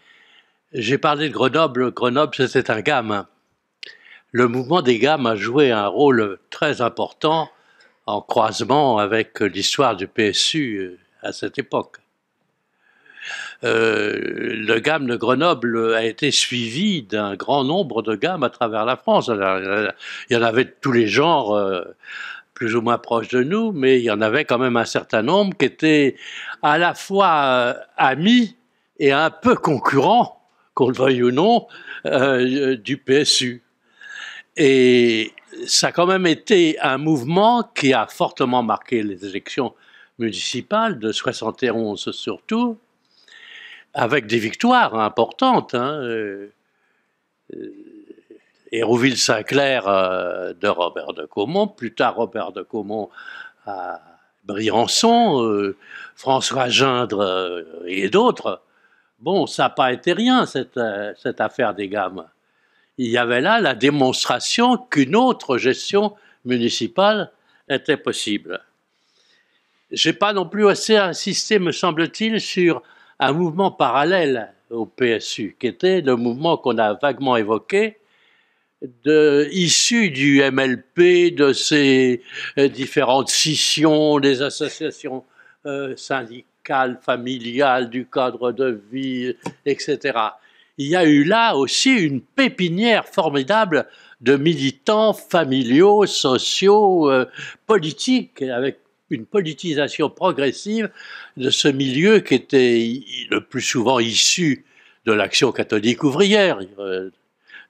J'ai parlé de Grenoble. Grenoble, c'était un gamme. Le mouvement des gammes a joué un rôle très important en croisement avec l'histoire du PSU euh, à cette époque. Euh, le gamme de Grenoble a été suivi d'un grand nombre de gammes à travers la France. Euh, il y en avait de tous les genres, euh, plus ou moins proches de nous, mais il y en avait quand même un certain nombre qui étaient à la fois amis et un peu concurrents, qu'on le veuille ou non, du PSU. Et ça a quand même été un mouvement qui a fortement marqué les élections municipales de 71 surtout, avec des victoires importantes. Hein, euh, euh, Hérouville-Saint-Clair euh, de Robert de Caumont, plus tard Robert de Caumont à Briançon, François Gindre et d'autres. Bon, ça n'a pas été rien, cette, cette, affaire des gammes. Il y avait là la démonstration qu'une autre gestion municipale était possible. J'ai pas non plus assez insisté, me semble-t-il, sur un mouvement parallèle au PSU, qui était le mouvement qu'on a vaguement évoqué, de, issu du MLP, de ces euh, différentes scissions, des associations euh, syndicales, familiales, du cadre de vie, etc. Il y a eu là aussi une pépinière formidable de militants familiaux, sociaux, euh, politiques, avec une politisation progressive de ce milieu qui était le plus souvent issu de l'action catholique ouvrière,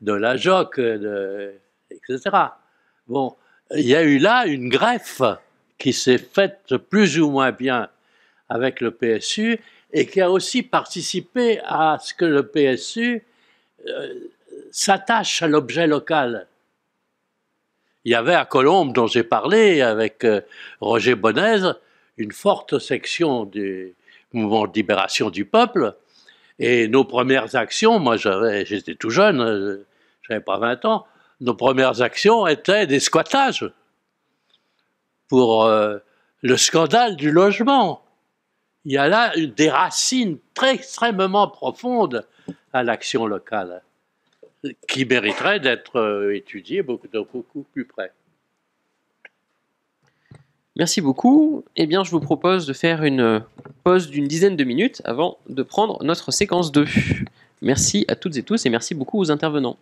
de la JOC, euh, etc. Bon, il y a eu là une greffe qui s'est faite plus ou moins bien avec le PSU et qui a aussi participé à ce que le PSU euh, s'attache à l'objet local il y avait à Colombes, dont j'ai parlé avec euh, Roger Bonnez, une forte section du mouvement de libération du peuple. Et nos premières actions, moi j'étais tout jeune, euh, j'avais pas 20 ans, nos premières actions étaient des squattages pour euh, le scandale du logement. Il y a là des racines très, extrêmement profondes à l'action locale qui mériterait d'être euh, étudié beaucoup, beaucoup plus près. Merci beaucoup. Eh bien, je vous propose de faire une pause d'une dizaine de minutes avant de prendre notre séquence 2. Merci à toutes et tous et merci beaucoup aux intervenants.